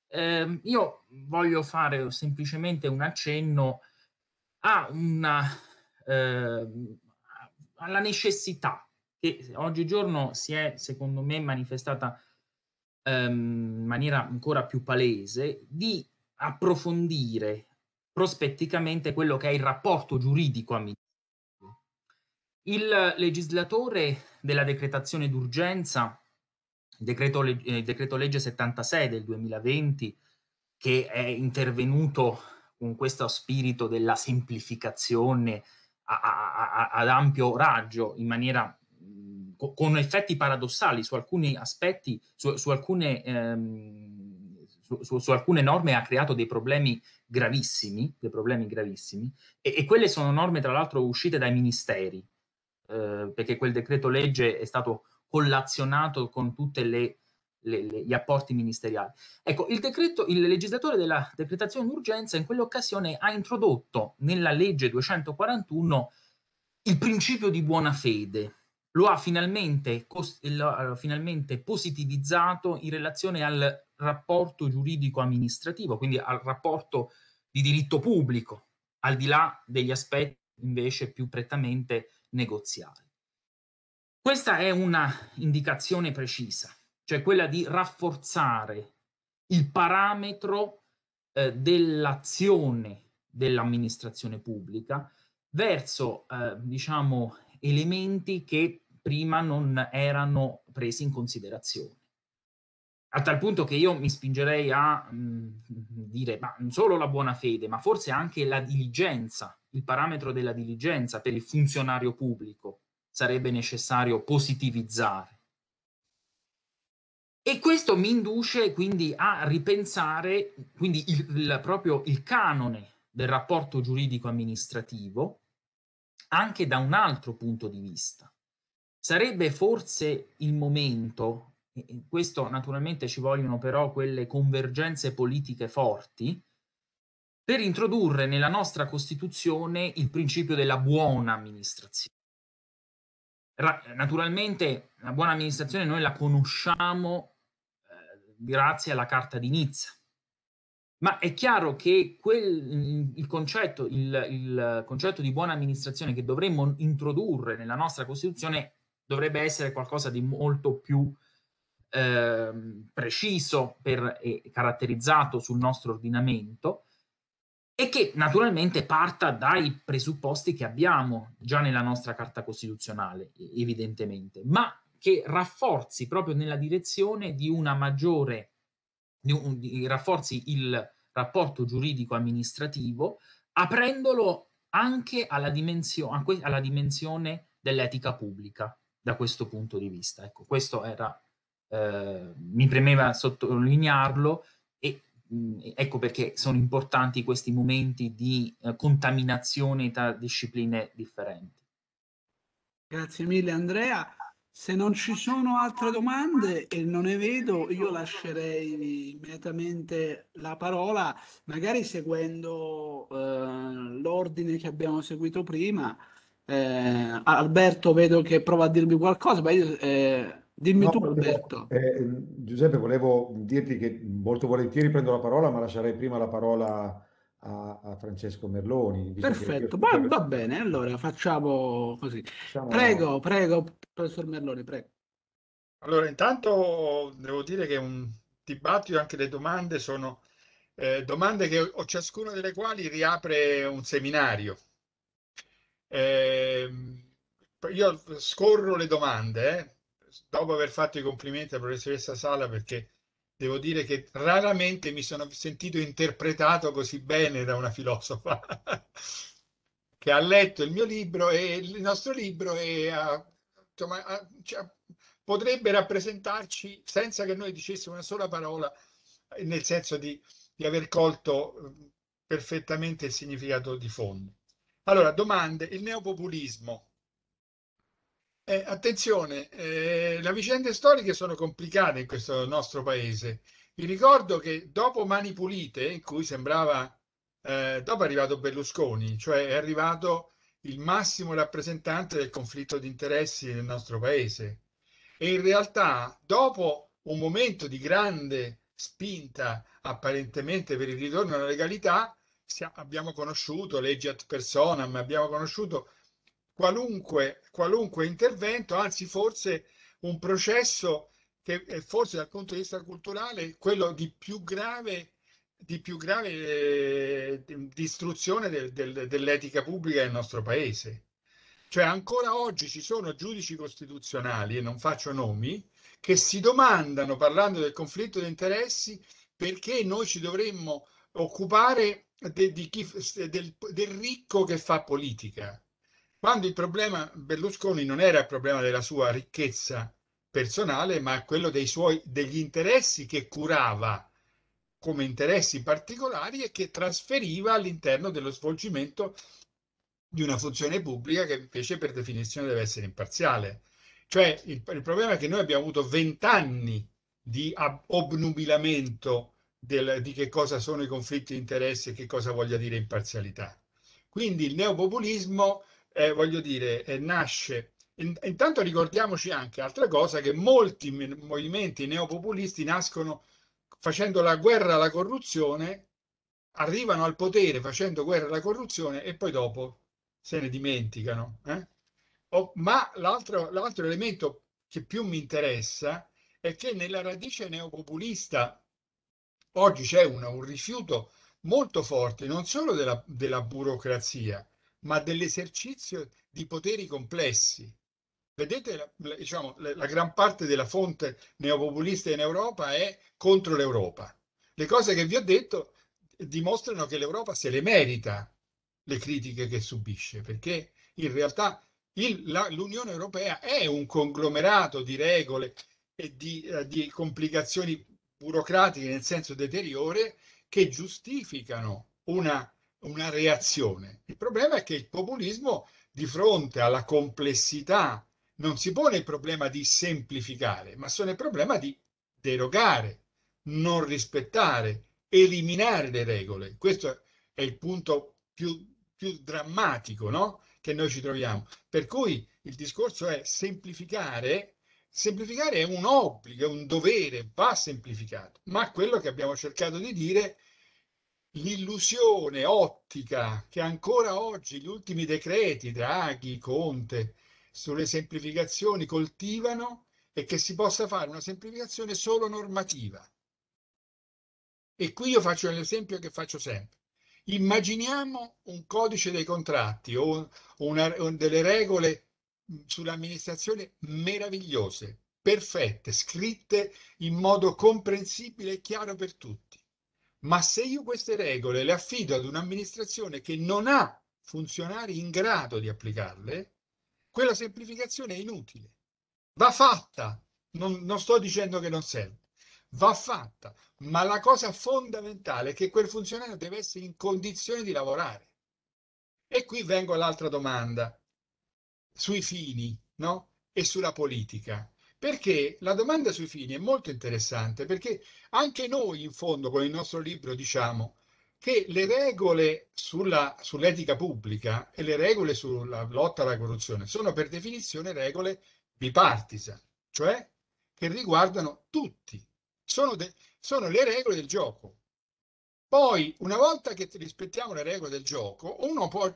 Eh, io voglio fare semplicemente un accenno a una, ehm, alla necessità che oggigiorno si è, secondo me, manifestata ehm, in maniera ancora più palese di approfondire prospetticamente quello che è il rapporto giuridico amministrativo il legislatore della decretazione d'urgenza, decreto, eh, decreto legge 76 del 2020, che è intervenuto con questo spirito della semplificazione a, a, a, ad ampio raggio, in maniera con effetti paradossali su alcuni aspetti, su, su alcune ehm, su, su, alcune norme ha creato dei problemi gravissimi, dei problemi gravissimi e, e, quelle sono norme tra l'altro uscite dai ministeri, eh, perché quel decreto legge è stato collazionato con tutti gli apporti ministeriali. Ecco, il, decreto, il legislatore della decretazione d'urgenza in quell'occasione ha introdotto nella legge 241 il principio di buona fede, lo ha finalmente, lo ha finalmente positivizzato in relazione al rapporto giuridico amministrativo, quindi al rapporto di diritto pubblico, al di là degli aspetti invece più prettamente negoziale. Questa è una indicazione precisa, cioè quella di rafforzare il parametro eh, dell'azione dell'amministrazione pubblica verso eh, diciamo, elementi che prima non erano presi in considerazione a tal punto che io mi spingerei a mh, mm, dire ma non solo la buona fede, ma forse anche la diligenza, il parametro della diligenza per il funzionario pubblico sarebbe necessario positivizzare. E questo mi induce quindi a ripensare quindi il, il, proprio il canone del rapporto giuridico-amministrativo anche da un altro punto di vista. Sarebbe forse il momento in questo naturalmente ci vogliono però quelle convergenze politiche forti per introdurre nella nostra Costituzione il principio della buona amministrazione. Ra naturalmente la buona amministrazione noi la conosciamo eh, grazie alla Carta di Nizza, ma è chiaro che quel, il, concetto, il, il concetto di buona amministrazione che dovremmo introdurre nella nostra Costituzione dovrebbe essere qualcosa di molto più Ehm, preciso per, e caratterizzato sul nostro ordinamento e che naturalmente parta dai presupposti che abbiamo già nella nostra Carta Costituzionale, evidentemente, ma che rafforzi proprio nella direzione di una maggiore, di un, di, rafforzi il rapporto giuridico amministrativo, aprendolo anche alla, dimensio, alla dimensione dell'etica pubblica da questo punto di vista. Ecco, questo era Ehm, mi premeva sottolinearlo e mh, mm, ecco perché sono importanti questi momenti di eh, contaminazione tra discipline differenti. Grazie mille Andrea. Se non ci sono altre domande e non ne vedo, io lascerei immediatamente la parola, magari seguendo eh, l'ordine che abbiamo seguito prima. Eh, Alberto vedo che prova a dirmi qualcosa, ma io eh, Dimmi no, tu, Roberto. Eh, Giuseppe, volevo dirti che molto volentieri prendo la parola, ma lascerei prima la parola a, a Francesco Merloni. Perfetto, va, va, bene, allora facciamo così. Facciamo... Prego, prego, professor Merloni, prego. Allora, intanto devo dire che un dibattito anche le domande sono eh, domande che ho ciascuna delle quali riapre un seminario. Eh, io scorro le domande, eh dopo aver fatto i complimenti alla professoressa Sala perché devo dire che raramente mi sono sentito interpretato così bene da una filosofa che ha letto il mio libro e il nostro libro e ha, insomma, ha, cioè, potrebbe rappresentarci senza che noi dicessimo una sola parola nel senso di, di aver colto eh, perfettamente il significato di fondo. Allora, domande. Il neopopulismo eh, attenzione, eh, le vicende storiche sono complicate in questo nostro paese. Vi ricordo che dopo Mani Pulite, in cui sembrava, eh, dopo è arrivato Berlusconi, cioè è arrivato il massimo rappresentante del conflitto di interessi nel nostro paese. E in realtà, dopo un momento di grande spinta apparentemente per il ritorno alla legalità, abbiamo conosciuto leggi ad personam, abbiamo conosciuto qualunque, qualunque intervento, anzi forse un processo che è forse dal punto di vista culturale quello di più grave di più grave eh, distruzione del, del, dell'etica pubblica nel nostro paese. Cioè ancora oggi ci sono giudici costituzionali, e non faccio nomi, che si domandano, parlando del conflitto di interessi, perché noi ci dovremmo occupare de, de chi, del, del ricco che fa politica quando il problema Berlusconi non era il problema della sua ricchezza personale, ma quello dei suoi, degli interessi che curava come interessi particolari e che trasferiva all'interno dello svolgimento di una funzione pubblica che invece per definizione deve essere imparziale. Cioè il, il problema è che noi abbiamo avuto vent'anni di obnubilamento del, di che cosa sono i conflitti di interesse e che cosa voglia dire imparzialità. Quindi il neopopulismo eh, voglio dire, eh, nasce. Intanto ricordiamoci anche altra cosa che molti movimenti neopopulisti nascono facendo la guerra alla corruzione, arrivano al potere facendo guerra alla corruzione e poi dopo se ne dimenticano. Eh? Oh, ma l'altro, l'altro elemento che più mi interessa è che nella radice neopopulista oggi c'è una, un rifiuto molto forte non solo della, della burocrazia, ma dell'esercizio di poteri complessi. Vedete, diciamo, la gran parte della fonte neopopulista in Europa è contro l'Europa. Le cose che vi ho detto dimostrano che l'Europa se le merita le critiche che subisce, perché in realtà l'Unione Europea è un conglomerato di regole e di, eh, di complicazioni burocratiche nel senso deteriore che giustificano una una reazione. Il problema è che il populismo di fronte alla complessità non si pone il problema di semplificare, ma sono il problema di derogare, non rispettare, eliminare le regole. Questo è il punto più, più drammatico no? che noi ci troviamo. Per cui il discorso è semplificare. Semplificare è un obbligo, è un dovere, va semplificato, ma quello che abbiamo cercato di dire è l'illusione ottica che ancora oggi gli ultimi decreti, Draghi, Conte, sulle semplificazioni coltivano è che si possa fare una semplificazione solo normativa. E qui io faccio l'esempio che faccio sempre. Immaginiamo un codice dei contratti o, una, o delle regole sull'amministrazione meravigliose, perfette, scritte in modo comprensibile e chiaro per tutti ma se io queste regole le affido ad un'amministrazione che non ha funzionari in grado di applicarle, quella semplificazione è inutile. Va fatta, non, non sto dicendo che non serve, va fatta, ma la cosa fondamentale è che quel funzionario deve essere in condizione di lavorare. E qui vengo all'altra domanda, sui fini no? e sulla politica. Perché la domanda sui fini è molto interessante, perché anche noi in fondo con il nostro libro diciamo che le regole sulla, sull'etica pubblica e le regole sulla lotta alla corruzione sono per definizione regole bipartisan, cioè che riguardano tutti, sono, de, sono le regole del gioco. Poi, una volta che rispettiamo le regole del gioco, uno può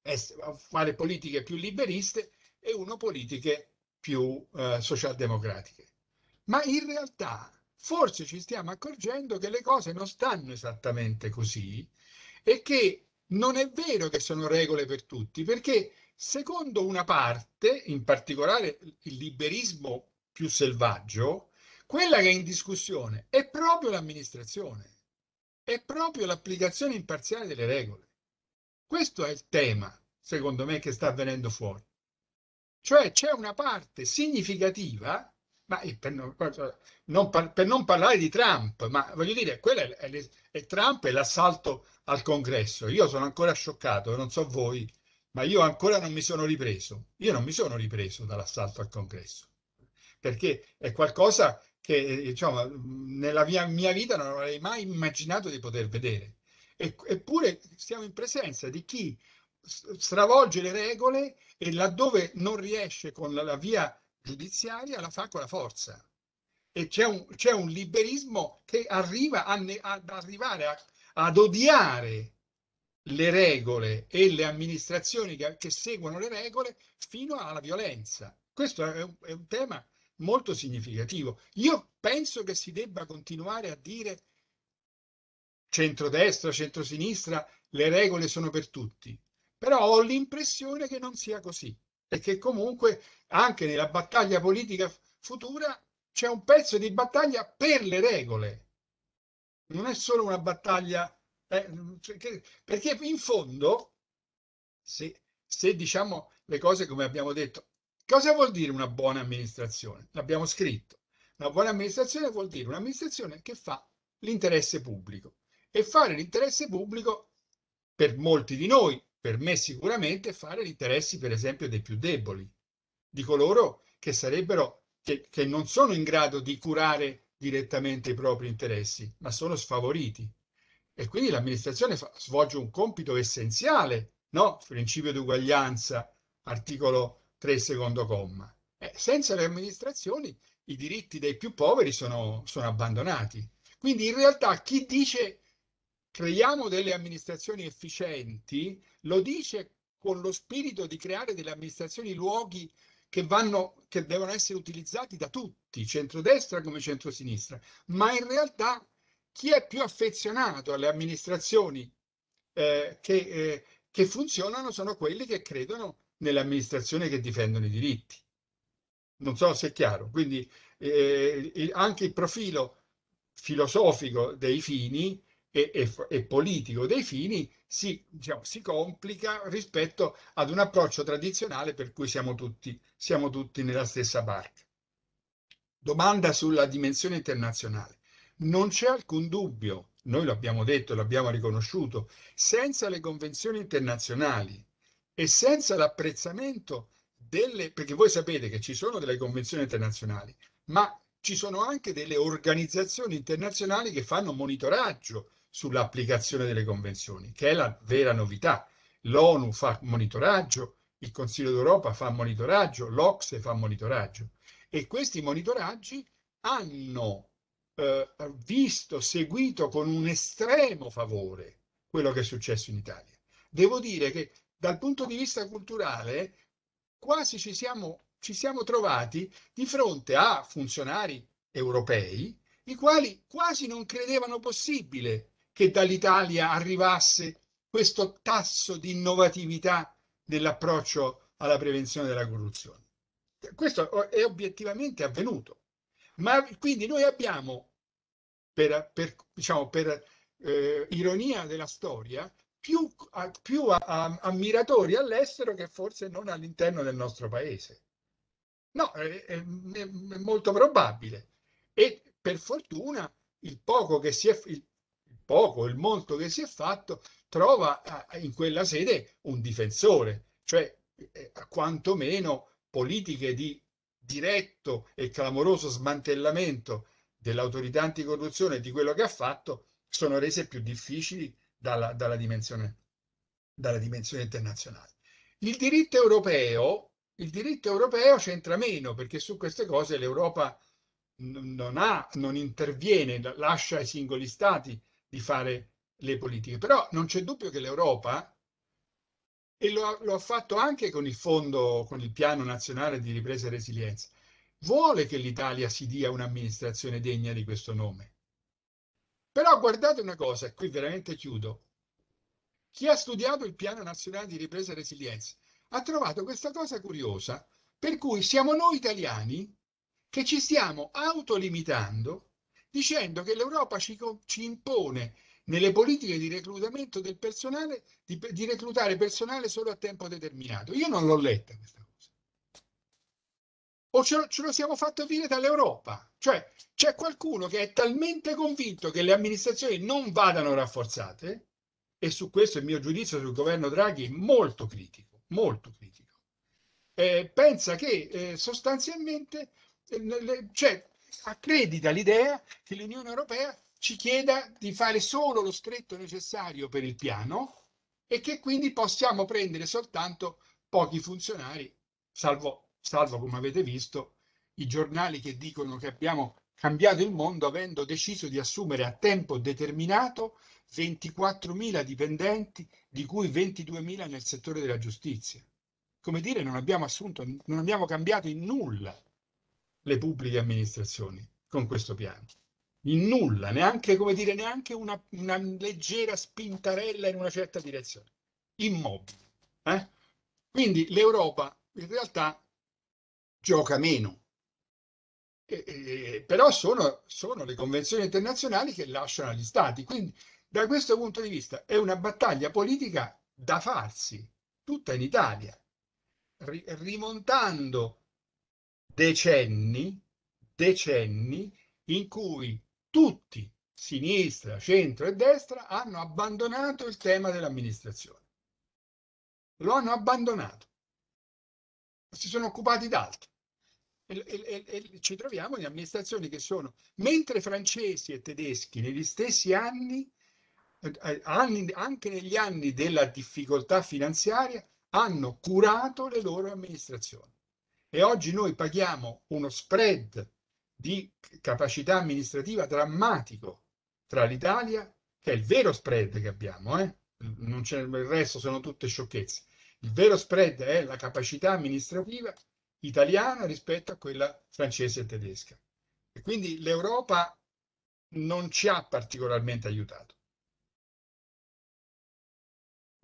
essere, fare politiche più liberiste e uno politiche più eh, socialdemocratiche. Ma in realtà forse ci stiamo accorgendo che le cose non stanno esattamente così e che non è vero che sono regole per tutti, perché secondo una parte, in particolare il liberismo più selvaggio, quella che è in discussione è proprio l'amministrazione, è proprio l'applicazione imparziale delle regole. Questo è il tema, secondo me, che sta avvenendo fuori. Cioè c'è una parte significativa, ma per non, per non, parlare di Trump, ma voglio dire, quello è, è, è Trump e l'assalto al congresso. Io sono ancora scioccato, non so voi, ma io ancora non mi sono ripreso. Io non mi sono ripreso dall'assalto al congresso, perché è qualcosa che eh, diciamo, nella mia, mia vita non avrei mai immaginato di poter vedere. E, eppure siamo in presenza di chi stravolge le regole e laddove non riesce con la, la via giudiziaria la fa con la forza. E c'è un, un liberismo che arriva a ad arrivare a, ad odiare le regole e le amministrazioni che, che, seguono le regole fino alla violenza. Questo è un, è un tema molto significativo. Io penso che si debba continuare a dire centrodestra, centrosinistra, le regole sono per tutti però ho l'impressione che non sia così e che comunque anche nella battaglia politica futura c'è un pezzo di battaglia per le regole, non è solo una battaglia eh, mm, cioè perché in fondo, se, se, diciamo le cose come abbiamo detto, cosa vuol dire una buona amministrazione? L'abbiamo scritto. Una buona amministrazione vuol dire un'amministrazione che fa l'interesse pubblico. E fare l'interesse pubblico, per molti di noi, per me sicuramente fare gli interessi per esempio dei più deboli, di coloro che sarebbero, che, che non sono in grado di curare direttamente i propri interessi, ma sono sfavoriti. E quindi l'amministrazione svolge un compito essenziale, no? Principio di uguaglianza, articolo 3, secondo comma. Eh, senza le amministrazioni i diritti dei più poveri sono, sono abbandonati. Quindi in realtà chi dice Creiamo delle amministrazioni efficienti, lo dice con lo spirito di creare delle amministrazioni luoghi che, vanno, che devono essere utilizzati da tutti, centrodestra come centrosinistra, ma in realtà chi è più affezionato alle amministrazioni eh, che, eh, che funzionano sono quelli che credono nelle amministrazioni che difendono i diritti. Non so se è chiaro. Quindi eh, anche il profilo filosofico dei fini e, e, e politico dei fini si, diciamo, si, complica rispetto ad un approccio tradizionale per cui siamo tutti, siamo tutti nella stessa barca. Domanda sulla dimensione internazionale. Non c'è alcun dubbio, noi l'abbiamo detto, l'abbiamo riconosciuto, senza le convenzioni internazionali e senza l'apprezzamento delle... perché voi sapete che ci sono delle convenzioni internazionali, ma ci sono anche delle organizzazioni internazionali che fanno monitoraggio sull'applicazione delle convenzioni, che è la vera novità. L'ONU fa monitoraggio, il Consiglio d'Europa fa monitoraggio, l'Ocse fa monitoraggio e questi monitoraggi hanno eh, visto, seguito con un estremo favore quello che è successo in Italia. Devo dire che dal punto di vista culturale quasi ci siamo, ci siamo trovati di fronte a funzionari europei i quali quasi non credevano possibile che dall'Italia arrivasse questo tasso di innovatività dell'approccio alla prevenzione della corruzione. Questo è obiettivamente avvenuto. Ma quindi noi abbiamo, per, per, diciamo, per eh, ironia della storia, più, a, più a, a, ammiratori all'estero che forse non all'interno del nostro paese. No, è, è, è molto probabile. E per fortuna il poco che si è, il, poco, il molto che si è fatto, trova eh, in quella sede un difensore, cioè eh, quantomeno politiche di diretto e clamoroso smantellamento dell'autorità anticorruzione e di quello che ha fatto sono rese più difficili dalla, dalla, dimensione, dalla dimensione, internazionale. Il diritto europeo, il diritto europeo c'entra meno perché su queste cose l'Europa non, ha, non interviene, lascia ai singoli stati di fare le politiche. Però non c'è dubbio che l'Europa, e lo, lo, ha fatto anche con il fondo, con il piano nazionale di ripresa e resilienza, vuole che l'Italia si dia un'amministrazione degna di questo nome. Però guardate una cosa, e qui veramente chiudo. Chi ha studiato il piano nazionale di ripresa e resilienza ha trovato questa cosa curiosa, per cui siamo noi italiani che ci stiamo autolimitando dicendo che l'Europa ci, ci impone nelle politiche di reclutamento del personale di, di, reclutare personale solo a tempo determinato. Io non l'ho letta questa cosa. O ce lo, ce lo siamo fatto dire dall'Europa. Cioè c'è qualcuno che è talmente convinto che le amministrazioni non vadano rafforzate, e su questo il mio giudizio sul governo Draghi è molto critico, molto critico, eh, pensa che eh, sostanzialmente eh, le, cioè, accredita l'idea che l'Unione Europea ci chieda di fare solo lo stretto necessario per il piano e che quindi possiamo prendere soltanto pochi funzionari, salvo, salvo come avete visto i giornali che dicono che abbiamo cambiato il mondo avendo deciso di assumere a tempo determinato 24.000 dipendenti, di cui 22.000 nel settore della giustizia. Come dire, non abbiamo, assunto, non abbiamo cambiato in nulla le pubbliche amministrazioni con questo piano. In nulla, neanche, come dire, neanche una, una leggera spintarella in una certa direzione. Immobile. Eh? Quindi l'Europa in realtà gioca meno. E, e, però sono, sono le convenzioni internazionali che lasciano agli stati. Quindi da questo punto di vista è una battaglia politica da farsi, tutta in Italia, ri, rimontando decenni, decenni in cui tutti, sinistra, centro e destra, hanno abbandonato il tema dell'amministrazione. Lo hanno abbandonato. Si sono occupati d'altro. E, e, e, ci troviamo in amministrazioni che sono, mentre francesi e tedeschi negli stessi anni, eh, eh, anni anche negli anni della difficoltà finanziaria, hanno curato le loro amministrazioni. E oggi noi paghiamo uno spread di capacità amministrativa drammatico tra l'Italia, che è il vero spread che abbiamo, eh? non c'è il resto, sono tutte sciocchezze. Il vero spread è la capacità amministrativa italiana rispetto a quella francese e tedesca. E quindi l'Europa non ci ha particolarmente aiutato.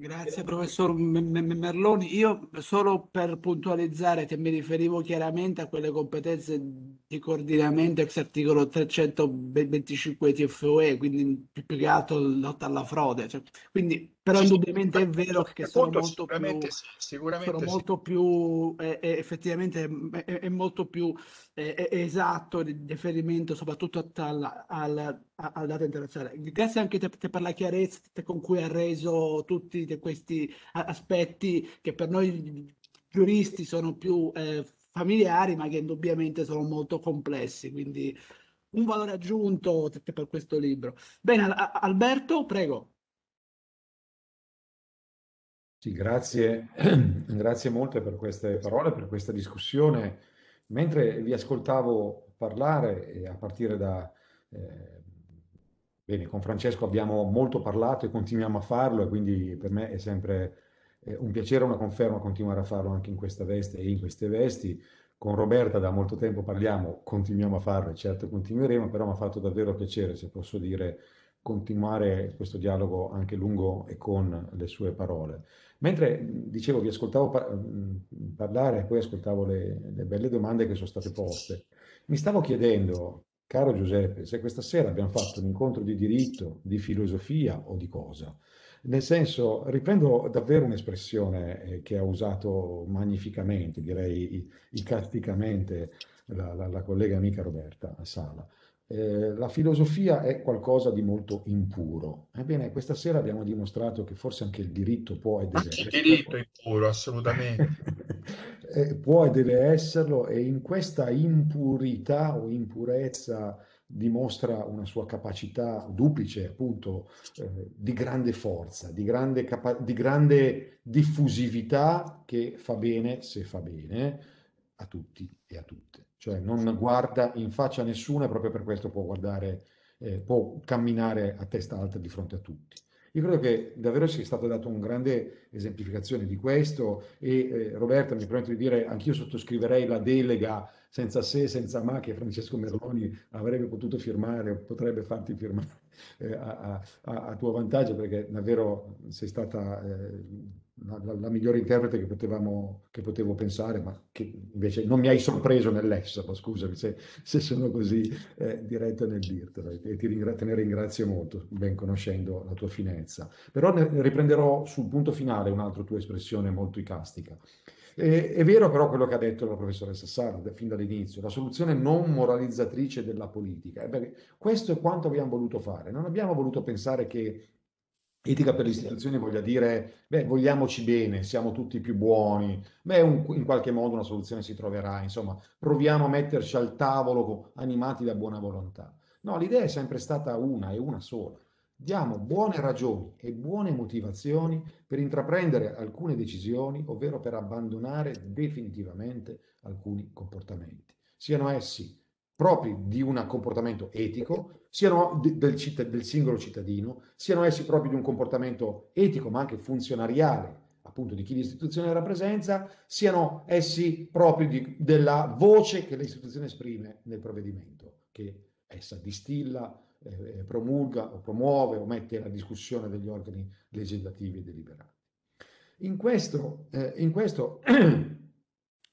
Grazie professor Merloni. Io solo per puntualizzare che mi riferivo chiaramente a quelle competenze di coordinamento ex articolo 325 TFUE, quindi più che altro lotta alla frode. Cioè, quindi però sì, indubbiamente è vero che sono molto sicuramente, più, sicuramente sono sì. molto più eh, eh effettivamente mm, è, è, molto più eh, esatto il riferimento soprattutto al, al, al dato internazionale. Grazie anche te, te per la chiarezza con cui ha reso tutti questi aspetti che per noi giuristi sono più eh, familiari ma che indubbiamente sono molto complessi, quindi un valore aggiunto per questo libro. Bene, Alberto, prego. Sì, grazie, grazie molte per queste parole, per questa discussione. Mentre vi ascoltavo parlare, a partire da... Eh, bene, con Francesco abbiamo molto parlato e continuiamo a farlo e quindi per me è sempre eh, un piacere, una conferma continuare a farlo anche in questa veste e in queste vesti. Con Roberta da molto tempo parliamo, continuiamo a farlo e certo continueremo, però mi ha fatto davvero piacere, se posso dire, continuare questo dialogo anche lungo e con le sue parole. Mentre dicevo, vi ascoltavo par- parlare poi ascoltavo le, le, belle domande che sono state poste, mi stavo chiedendo, caro Giuseppe, se questa sera abbiamo fatto un incontro di diritto, di filosofia o di cosa. Nel senso, riprendo davvero un'espressione eh, che ha usato magnificamente, direi icasticamente, la, la, la collega amica Roberta Sala eh, la filosofia è qualcosa di molto impuro. Ebbene, questa sera abbiamo dimostrato che forse anche il diritto può e deve anche esserlo. Il diritto è impuro, assolutamente. eh, può e deve esserlo e in questa impurità o impurezza dimostra una sua capacità duplice, appunto, eh, di grande forza, di grande, capa- di grande diffusività che fa bene, se fa bene, a tutti e a tutte cioè non guarda in faccia a nessuno e proprio per questo può guardare, eh, può camminare a testa alta di fronte a tutti. Io credo che davvero sia stata data una grande esemplificazione di questo e eh, Roberta mi permetto di dire anch'io sottoscriverei la delega senza se, senza ma che Francesco Merloni avrebbe potuto firmare o potrebbe farti firmare eh, a, a, a, tuo vantaggio perché davvero sei stata... Eh, la, la, la migliore interprete che, potevamo, che potevo pensare, ma che invece non mi hai sorpreso nell'essere, scusami se, se, sono così eh, diretto nel dirtelo e ringra- te ne ringrazio molto, ben conoscendo la tua finezza. Però riprenderò sul punto finale un'altra tua espressione molto icastica. E, è vero però quello che ha detto la professoressa Sard fin dall'inizio, la soluzione non moralizzatrice della politica. Ebbene, questo è quanto abbiamo voluto fare, non abbiamo voluto pensare che Etica per le istituzioni voglia dire, beh, vogliamoci bene, siamo tutti più buoni, beh, un, in qualche modo una soluzione si troverà, insomma, proviamo a metterci al tavolo animati da buona volontà. No, l'idea è sempre stata una e una sola. Diamo buone ragioni e buone motivazioni per intraprendere alcune decisioni, ovvero per abbandonare definitivamente alcuni comportamenti, siano essi propri di un comportamento etico siano del, citt- del singolo cittadino, siano essi proprio di un comportamento etico ma anche funzionariale, appunto di chi l'istituzione rappresenta, siano essi proprio di, della voce che l'istituzione esprime nel provvedimento che essa distilla, eh, eh promulga o promuove o mette a discussione degli organi legislativi e deliberati. In questo, eh, in questo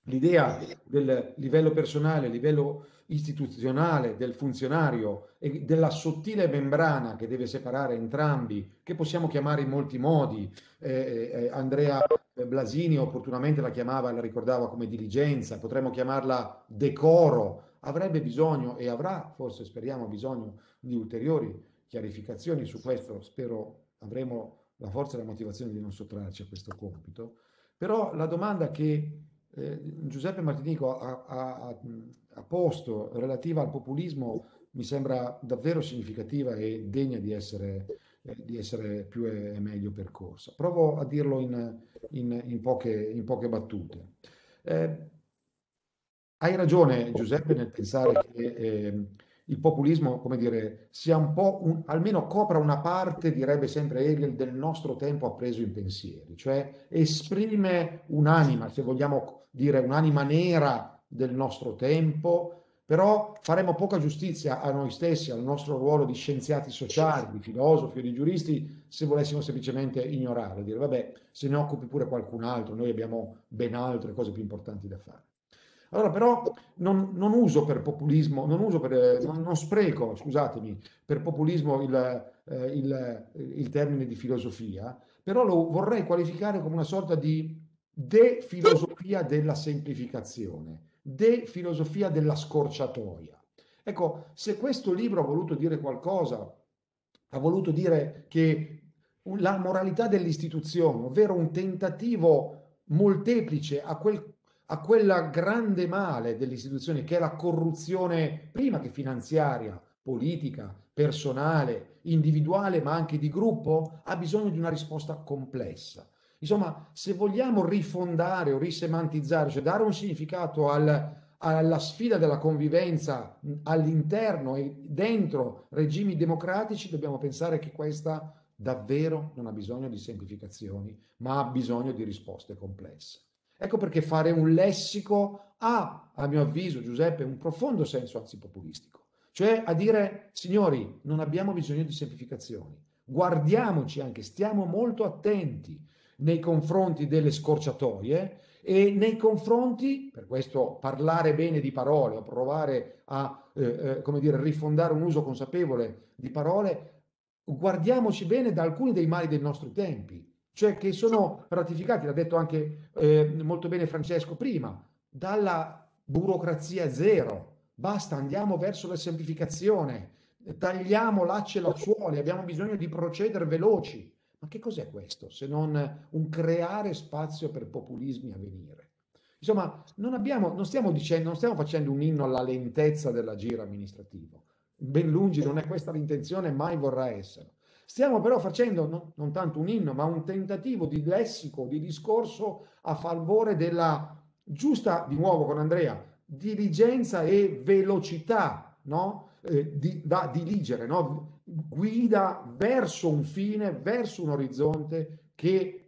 l'idea del livello personale, livello istituzionale del funzionario e della sottile membrana che deve separare entrambi, che possiamo chiamare in molti modi. Eh, eh, eh Andrea eh, Blasini opportunamente la chiamava, e la ricordava come diligenza, potremmo chiamarla decoro, avrebbe bisogno e avrà, forse speriamo, bisogno di ulteriori chiarificazioni su questo, spero avremo la forza e la motivazione di non sottrarci a questo compito. Però la domanda che eh, Giuseppe Martinico ha, ha, ha a posto relativa al populismo mi sembra davvero significativa e degna di essere, eh, di essere più e meglio percorsa. Provo a dirlo in, in, in, poche, in poche, battute. Eh, hai ragione Giuseppe nel pensare che eh, il populismo, come dire, sia un po', un, almeno copra una parte, direbbe sempre Hegel, del nostro tempo appreso in pensieri, cioè esprime un'anima, se vogliamo dire un'anima nera del nostro tempo, però faremo poca giustizia a noi stessi, al nostro ruolo di scienziati sociali, di filosofi o di giuristi, se volessimo semplicemente ignorare, dire vabbè, se ne occupi pure qualcun altro, noi abbiamo ben altre cose più importanti da fare. Allora però non, non uso per populismo, non, uso per, non, non spreco, scusatemi, per populismo il, eh, il, il termine di filosofia, però lo vorrei qualificare come una sorta di defilosofia della semplificazione De filosofia della scorciatoia. Ecco, se questo libro ha voluto dire qualcosa, ha voluto dire che la moralità dell'istituzione, ovvero un tentativo molteplice a quel a quella grande male dell'istituzione che è la corruzione prima che finanziaria, politica, personale, individuale, ma anche di gruppo, ha bisogno di una risposta complessa. Insomma, se vogliamo rifondare o risemantizzare, cioè dare un significato al, alla sfida della convivenza all'interno e dentro regimi democratici, dobbiamo pensare che questa davvero non ha bisogno di semplificazioni, ma ha bisogno di risposte complesse. Ecco perché fare un lessico ha, a mio avviso, Giuseppe, un profondo senso anzi populistico. Cioè a dire, signori, non abbiamo bisogno di semplificazioni, guardiamoci anche, stiamo molto attenti, nei confronti delle scorciatoie e nei confronti, per questo parlare bene di parole o provare a eh, eh, dire, rifondare un uso consapevole di parole, guardiamoci bene da alcuni dei mali dei nostri tempi, cioè che sono ratificati, l'ha detto anche eh, molto bene Francesco prima, dalla burocrazia zero. Basta, andiamo verso la semplificazione, tagliamo lacce e lacciuoli, abbiamo bisogno di procedere veloci ma che cos'è questo se non un creare spazio per populismi a venire? Insomma, non, abbiamo, non, stiamo dicendo, non stiamo facendo un inno alla lentezza dell'agire amministrativo. Ben lungi, non è questa l'intenzione, mai vorrà essere. Stiamo però facendo no, non tanto un inno, ma un tentativo di lessico, di discorso a favore della giusta, di nuovo con Andrea, diligenza e velocità no? eh, di, da diligere, no? guida verso un fine, verso un orizzonte che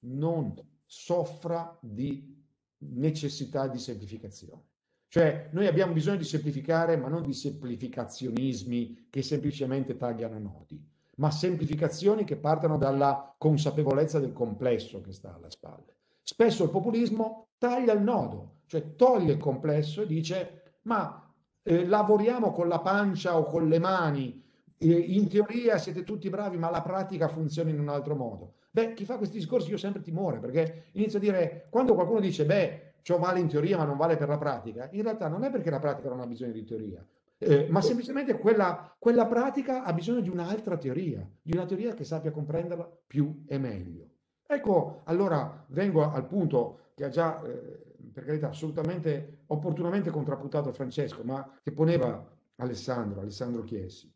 non soffra di necessità di semplificazione. Cioè noi abbiamo bisogno di semplificare, ma non di semplificazionismi che semplicemente tagliano nodi, ma semplificazioni che partano dalla consapevolezza del complesso che sta alla spalla. Spesso il populismo taglia il nodo, cioè toglie il complesso e dice ma eh, lavoriamo con la pancia o con le mani in teoria siete tutti bravi, ma la pratica funziona in un altro modo. Beh, chi fa questi discorsi io ho sempre timore, perché inizio a dire, quando qualcuno dice, beh, ciò vale in teoria ma non vale per la pratica, in realtà non è perché la pratica non ha bisogno di teoria, eh, ma semplicemente quella, quella pratica ha bisogno di un'altra teoria, di una teoria che sappia comprenderla più e meglio. Ecco, allora vengo al punto che ha già, eh, per carità, assolutamente opportunamente contrapputato Francesco, ma che poneva Alessandro, Alessandro Chiesi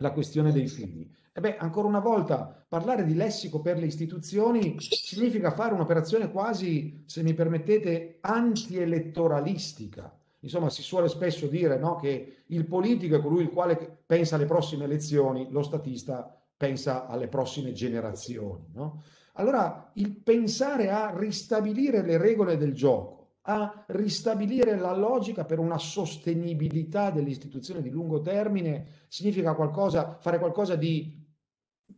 la questione dei certo. figli. E beh, ancora una volta, parlare di lessico per le istituzioni significa fare un'operazione quasi, se mi permettete, antielettoralistica. Insomma, si suole spesso dire no, che il politico è colui il quale pensa alle prossime elezioni, lo statista pensa alle prossime generazioni. No? Allora, il pensare a ristabilire le regole del gioco, a ristabilire la logica per una sostenibilità dell'istituzione di lungo termine significa qualcosa, fare qualcosa di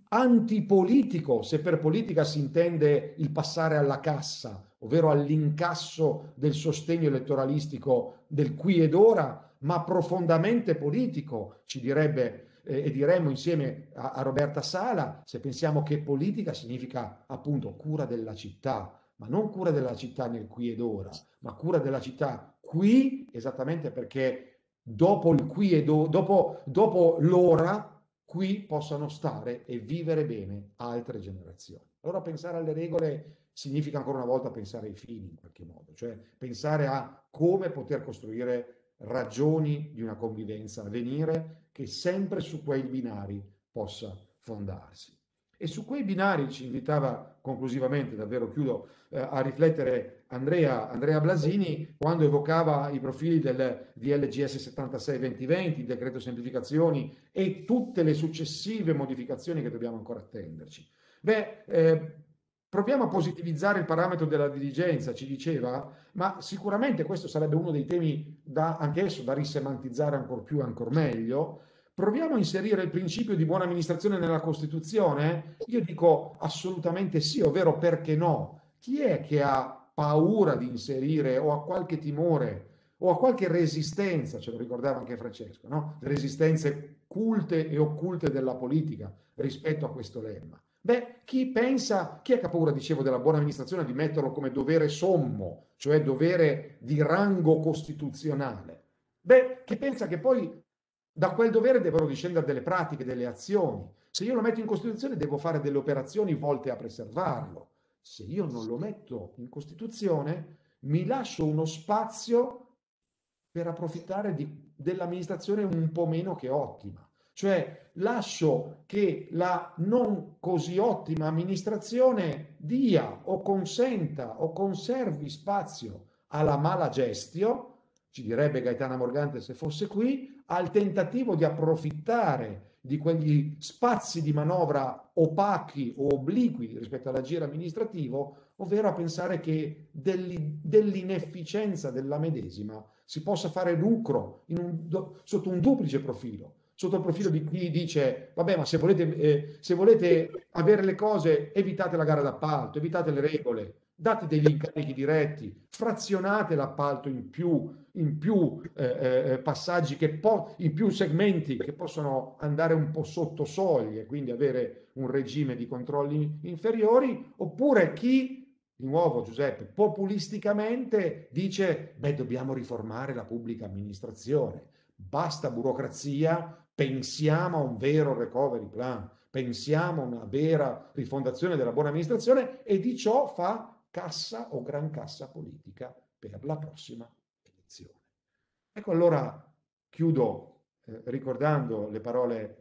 antipolitico, se per politica si intende il passare alla cassa, ovvero all'incasso del sostegno elettoralistico del qui ed ora, ma profondamente politico, ci direbbe eh, e diremmo insieme a Roberta Sala, se pensiamo che politica significa appunto cura della città, ma non cura della città nel qui ed ora, ma cura della città qui, esattamente perché dopo il qui ed ora, dopo, dopo l'ora, qui possano stare e vivere bene altre generazioni. Allora pensare alle regole significa ancora una volta pensare ai fini in qualche modo, cioè pensare a come poter costruire ragioni di una convivenza a venire che sempre su quei binari possa fondarsi. E su quei binari ci invitava conclusivamente, davvero chiudo, eh, a riflettere Andrea, Andrea, Blasini quando evocava i profili del DLGS 76-2020, il decreto semplificazioni e tutte le successive modificazioni che dobbiamo ancora attenderci. Beh, eh, proviamo a positivizzare il parametro della diligenza, ci diceva, ma sicuramente questo sarebbe uno dei temi da, anche esso da risemantizzare ancora più, ancora meglio, proviamo a inserire il principio di buona amministrazione nella Costituzione? Io dico assolutamente sì, ovvero perché no? Chi è che ha paura di inserire o ha qualche timore o ha qualche resistenza, ce lo ricordava anche Francesco, no? resistenze culte e occulte della politica rispetto a questo lemma. Beh, chi pensa, chi è che ha paura, dicevo, della buona amministrazione di metterlo come dovere sommo, cioè dovere di rango costituzionale? Beh, chi pensa che poi da quel dovere devono discendere delle pratiche, delle azioni. Se io lo metto in Costituzione devo fare delle operazioni volte a preservarlo. Se io non lo metto in Costituzione mi lascio uno spazio per approfittare di, dell'amministrazione un po' meno che ottima. Cioè lascio che la non così ottima amministrazione dia o consenta o conservi spazio alla mala gestio, ci direbbe Gaetana Morgante se fosse qui, al tentativo di approfittare di quegli spazi di manovra opachi o obliqui rispetto all'agire amministrativo, ovvero a pensare che dell'inefficienza della medesima si possa fare lucro un, sotto un duplice profilo, sotto il profilo di chi dice vabbè ma se volete, eh, se volete avere le cose evitate la gara d'appalto, evitate le regole, date degli incarichi diretti, frazionate l'appalto in più, in più eh, eh, passaggi, che po- in più segmenti che possono andare un po' sotto soglie, quindi avere un regime di controlli inferiori, oppure chi di nuovo Giuseppe, populisticamente dice, beh, dobbiamo riformare la pubblica amministrazione, basta burocrazia, pensiamo a un vero recovery plan, pensiamo a una vera rifondazione della buona amministrazione e di ciò fa cassa o gran cassa politica per la prossima elezione. Ecco allora chiudo eh, ricordando le parole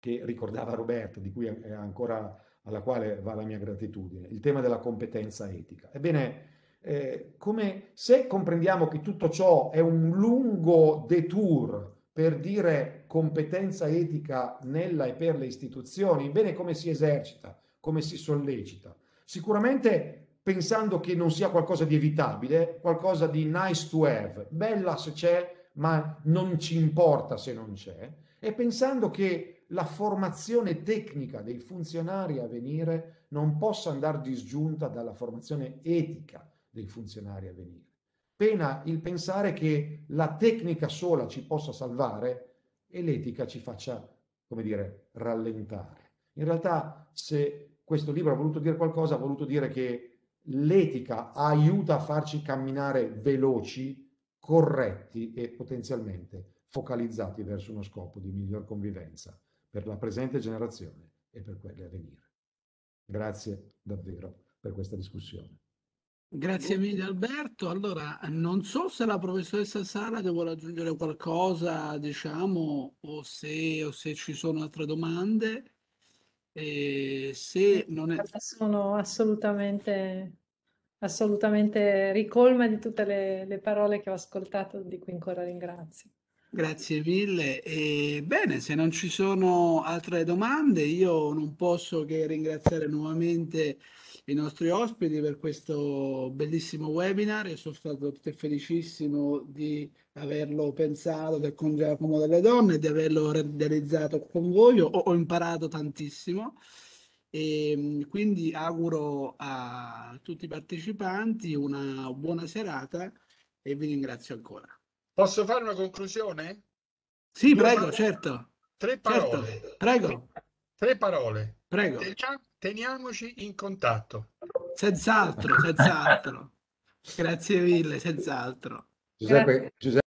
che ricordava Roberto, di cui è ancora alla quale va la mia gratitudine, il tema della competenza etica. Ebbene, eh, come se comprendiamo che tutto ciò è un lungo detour per dire competenza etica nella e per le istituzioni, bene come si esercita, come si sollecita. Sicuramente pensando che non sia qualcosa di evitabile, qualcosa di nice to have, bella se c'è, ma non ci importa se non c'è, e pensando che la formazione tecnica dei funzionari a venire non possa andare disgiunta dalla formazione etica dei funzionari a venire. Pena il pensare che la tecnica sola ci possa salvare e l'etica ci faccia, come dire, rallentare. In realtà, se questo libro ha voluto dire qualcosa, ha voluto dire che l'etica aiuta a farci camminare veloci, corretti e potenzialmente focalizzati verso uno scopo di miglior convivenza per la presente generazione e per quelle a venire. Grazie davvero per questa discussione. Grazie mille Alberto. Allora, non so se la professoressa Sara vuole aggiungere qualcosa, diciamo, o se, o se ci sono altre domande. E ehm, se non è... Sono assolutamente, assolutamente ricolma di tutte le, le parole che ho ascoltato, di cui ancora ringrazio. Grazie mille. E ehm, bene, se non ci sono altre domande, io non posso che ringraziare nuovamente i nostri ospiti per questo bellissimo webinar. Io sono stato felicissimo di averlo pensato del Congiacomo delle Donne, di averlo realizzato con voi. Ho, ho imparato tantissimo e ehm, quindi auguro a tutti i partecipanti una buona serata e vi ringrazio ancora. Posso fare una conclusione? Sì, Io prego, parlo... certo. Tre certo. parole. Certo. Prego. Tre parole. Prego. Intelligenza, teniamoci in contatto. Senz'altro, senz'altro. Grazie mille, senz'altro. Giuseppe, Giuseppe.